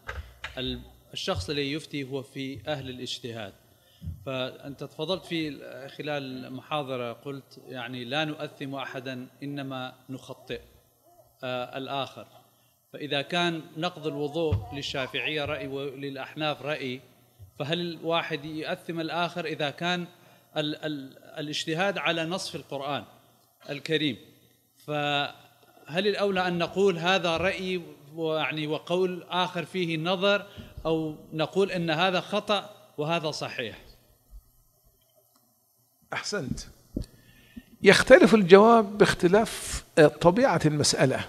الشخص الذي يفتي هو في أهل الاجتهاد فأنت تفضلت في خلال محاضرة قلت يعني لا نؤثم أحدا إنما نخطئ آه، الآخر فإذا كان نقض الوضوء للشافعية رأي وللأحناف رأي فهل الواحد يأثم الآخر إذا كان ال ال الاجتهاد على نصف القرآن الكريم فهل الأولى أن نقول هذا رأي ويعني وقول آخر فيه نظر أو نقول أن هذا خطأ وهذا صحيح أحسنت يختلف الجواب باختلاف آه، طبيعة المسألة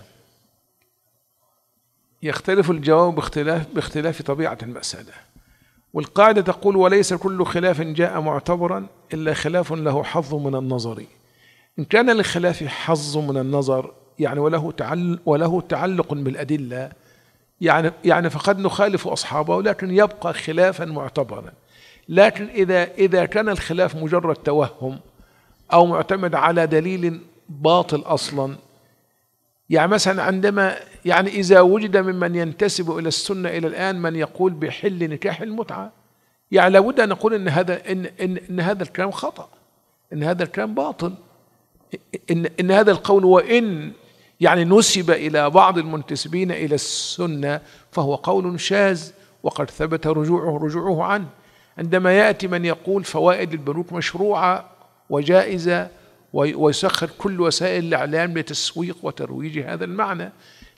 يختلف الجواب باختلاف باختلاف طبيعة المسألة والقاعدة تقول وليس كل خلاف جاء معتبرا إلا خلاف له حظ من النظر إن كان للخلاف حظ من النظر يعني وله تعلق وله تعلق بالأدلة يعني يعني فقد نخالف أصحابه لكن يبقى خلافا معتبرا لكن إذا إذا كان الخلاف مجرد توهم أو معتمد على دليل باطل أصلا يعني مثلا عندما يعني إذا وجد ممن ينتسب إلى السنة إلى الآن من يقول بحل نكاح المتعة يعني لابد أن نقول إن هذا إن, إن, إن هذا الكلام خطأ إن هذا الكلام باطل إن, إن هذا القول وإن يعني نسب إلى بعض المنتسبين إلى السنة فهو قول شاذ وقد ثبت رجوعه رجوعه عنه عندما يأتي من يقول فوائد البنوك مشروعة وجائزة ويسخر كل وسائل الإعلام لتسويق وترويج هذا المعنى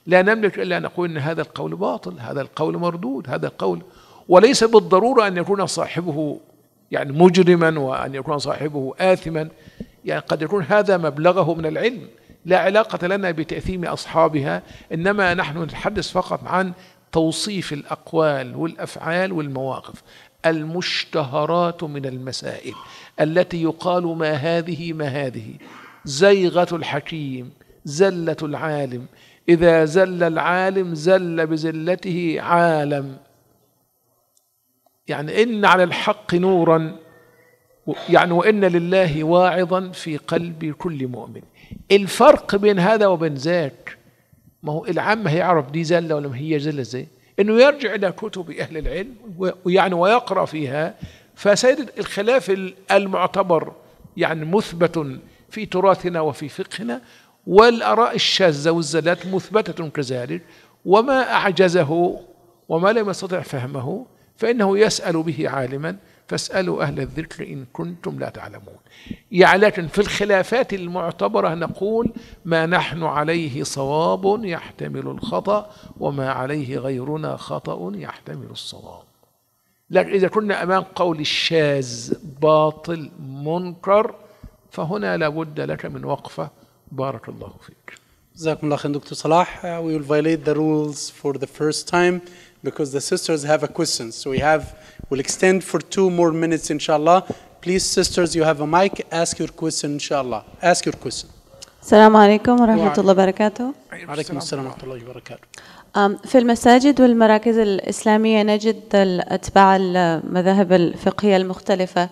لا نملك إلا أن نقول أن هذا القول باطل هذا القول مردود هذا القول وليس بالضرورة أن يكون صاحبه يعني مجرما وأن يكون صاحبه آثما يعني قد يكون هذا مبلغه من العلم لا علاقة لنا بتأثيم أصحابها إنما نحن نتحدث فقط عن توصيف الأقوال والأفعال والمواقف المشتهرات من المسائل التي يقال ما هذه ما هذه زيغة الحكيم زلة العالم إذا زل العالم زل بزلته عالم يعني إن على الحق نورا يعني وإن لله واعظا في قلب كل مؤمن الفرق بين هذا وبين ذاك ما هو العام هيعرف دي زلة ولا ما هي زلة زي انه يرجع الى كتب اهل العلم ويعني ويقرا فيها فسيد الخلاف المعتبر يعني مثبت في تراثنا وفي فقهنا والآراء الشاذة والزلات مثبتة كذلك وما أعجزه وما لم يستطع فهمه فإنه يسأل به عالما فاسألوا أهل الذكر إن كنتم لا تعلمون يعني لكن في الخلافات المعتبرة نقول ما نحن عليه صواب يحتمل الخطأ وما عليه غيرنا خطأ يحتمل الصواب لكن إذا كنا أمام قول الشاذ باطل منكر فهنا لابد لك من وقفة بارك الله فيك جزاكم الله خير دكتور صلاح we will violate the rules for the first time because the sisters have a question so we have we'll extend for two more minutes inshallah please sisters you have a mic ask your question inshallah ask your question السلام عليكم ورحمة الله وبركاته. وعليكم السلام ورحمة الله وبركاته. في المساجد والمراكز الإسلامية نجد أتباع المذاهب الفقهية المختلفة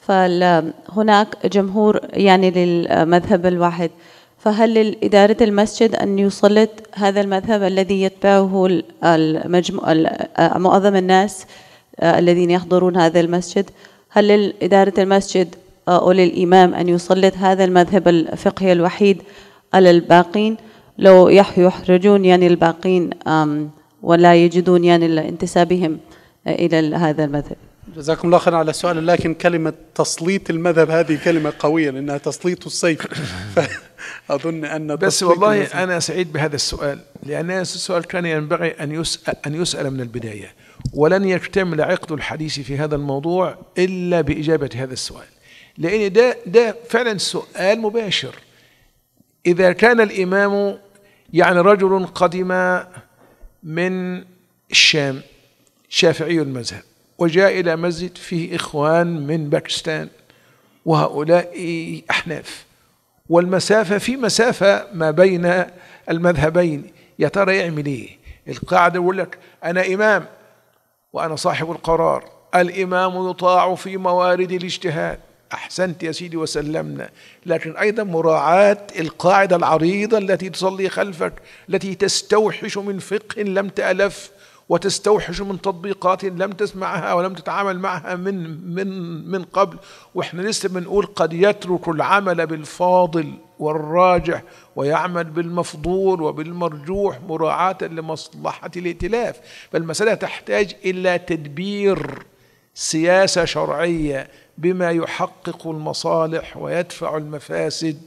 فهناك جمهور يعني للمذهب الواحد فهل لإدارة المسجد أن يسلط هذا المذهب الذي يتبعه المجموع معظم الناس آه، الذين يحضرون هذا المسجد هل لإدارة المسجد آه، أو للإمام أن يسلط هذا المذهب الفقهي الوحيد على الباقين؟ لو يحرجون يعني الباقين ولا يجدون يعني انتسابهم آه، إلى هذا المذهب جزاكم الله خيرا على السؤال لكن كلمة تسليط المذهب هذه كلمة قوية لأنها تسليط السيف *laughs* أظن أن بس والله المذهب. أنا سعيد بهذا السؤال لأن هذا السؤال كان ينبغي أن يسأل, أن يسأل من البداية ولن يكتمل عقد الحديث في هذا الموضوع إلا بإجابة هذا السؤال لأن ده, ده فعلا سؤال مباشر إذا كان الإمام يعني رجل قدم من الشام شافعي المذهب وجاء إلى مسجد فيه إخوان من باكستان وهؤلاء أحناف والمسافة في مسافة ما بين المذهبين يا ترى يعمل إيه القاعدة يقول لك أنا إمام وأنا صاحب القرار الإمام يطاع في موارد الاجتهاد أحسنت يا سيدي وسلمنا لكن أيضا مراعاة القاعدة العريضة التي تصلي خلفك التي تستوحش من فقه لم تألف وتستوحش من تطبيقات لم تسمعها ولم تتعامل معها من من من قبل واحنا لسه بنقول قد يترك العمل بالفاضل والراجح ويعمل بالمفضول وبالمرجوح مراعاة لمصلحة الائتلاف فالمسألة تحتاج إلى تدبير سياسه شرعيه بما يحقق المصالح ويدفع المفاسد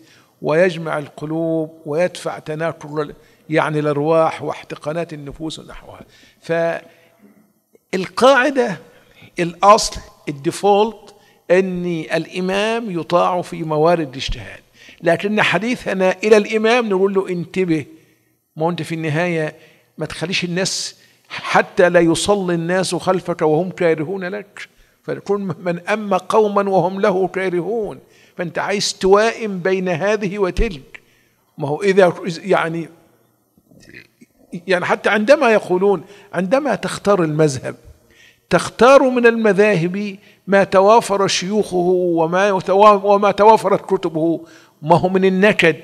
ويجمع القلوب ويدفع تناكر يعني الارواح واحتقانات النفوس ونحوها فالقاعده الاصل الديفولت ان الامام يطاع في موارد الاجتهاد لكن حديثنا الى الامام نقول له انتبه ما انت في النهايه ما تخليش الناس حتى لا يصلي الناس خلفك وهم كارهون لك فيكون من أما قوما وهم له كارهون فأنت عايز توائم بين هذه وتلك ما هو إذا يعني يعني حتى عندما يقولون عندما تختار المذهب تختار من المذاهب ما توافر شيوخه وما وما توافرت كتبه ما هو من النكد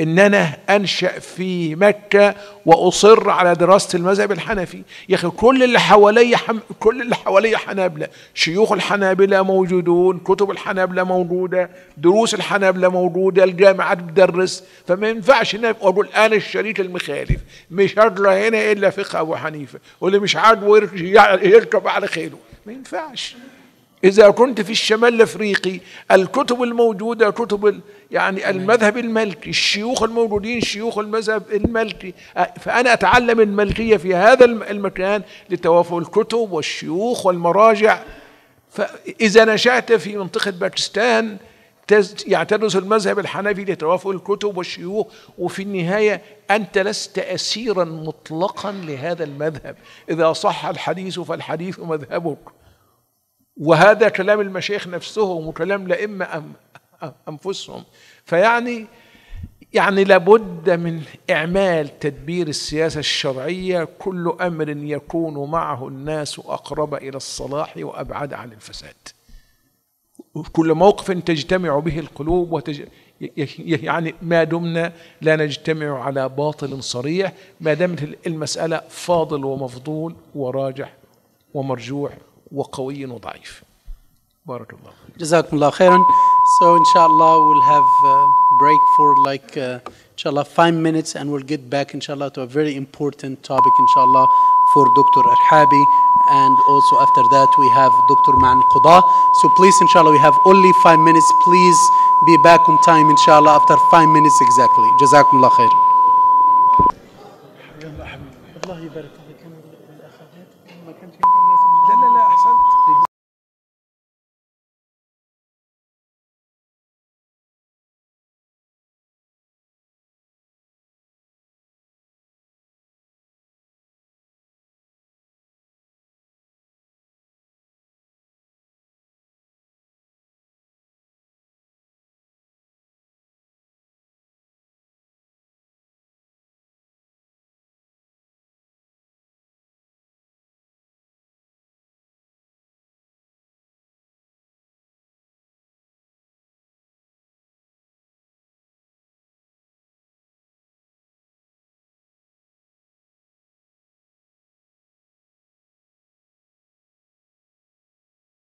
ان انا انشا في مكه واصر على دراسه المذهب الحنفي يا اخي كل اللي حواليا حم... كل اللي حواليا حنابله شيوخ الحنابله موجودون كتب الحنابله موجوده دروس الحنابله موجوده الجامعات بتدرس فما ينفعش ان اقول انا الشريك المخالف مش هطلع هنا الا فقه ابو حنيفه واللي مش عاجبه يركب على خيره ما ينفعش إذا كنت في الشمال الأفريقي الكتب الموجودة كتب يعني المذهب الملكي الشيوخ الموجودين شيوخ المذهب الملكي فأنا أتعلم الملكية في هذا المكان لتوافر الكتب والشيوخ والمراجع فإذا نشأت في منطقة باكستان يعترس يعني المذهب الحنفي لتوافر الكتب والشيوخ وفي النهاية أنت لست أسيرا مطلقا لهذا المذهب إذا صح الحديث فالحديث مذهبك وهذا كلام المشايخ نفسهم وكلام لائمة أنفسهم فيعني يعني لابد من إعمال تدبير السياسة الشرعية كل أمر يكون معه الناس أقرب إلى الصلاح وأبعد عن الفساد كل موقف تجتمع به القلوب وتج... يعني ما دمنا لا نجتمع على باطل صريح ما دامت المسألة فاضل ومفضول وراجح ومرجوح وقوي وضعيف بارك الله جزاكم الله خيرا So inshallah we'll have a break for like uh, inshallah five minutes and we'll get back inshallah to a very important topic inshallah for Dr. Arhabi and also after that we have Dr. Ma'an Quda. So please inshallah we have only five minutes. Please be back on time inshallah after five minutes exactly. Jazakumullah khair.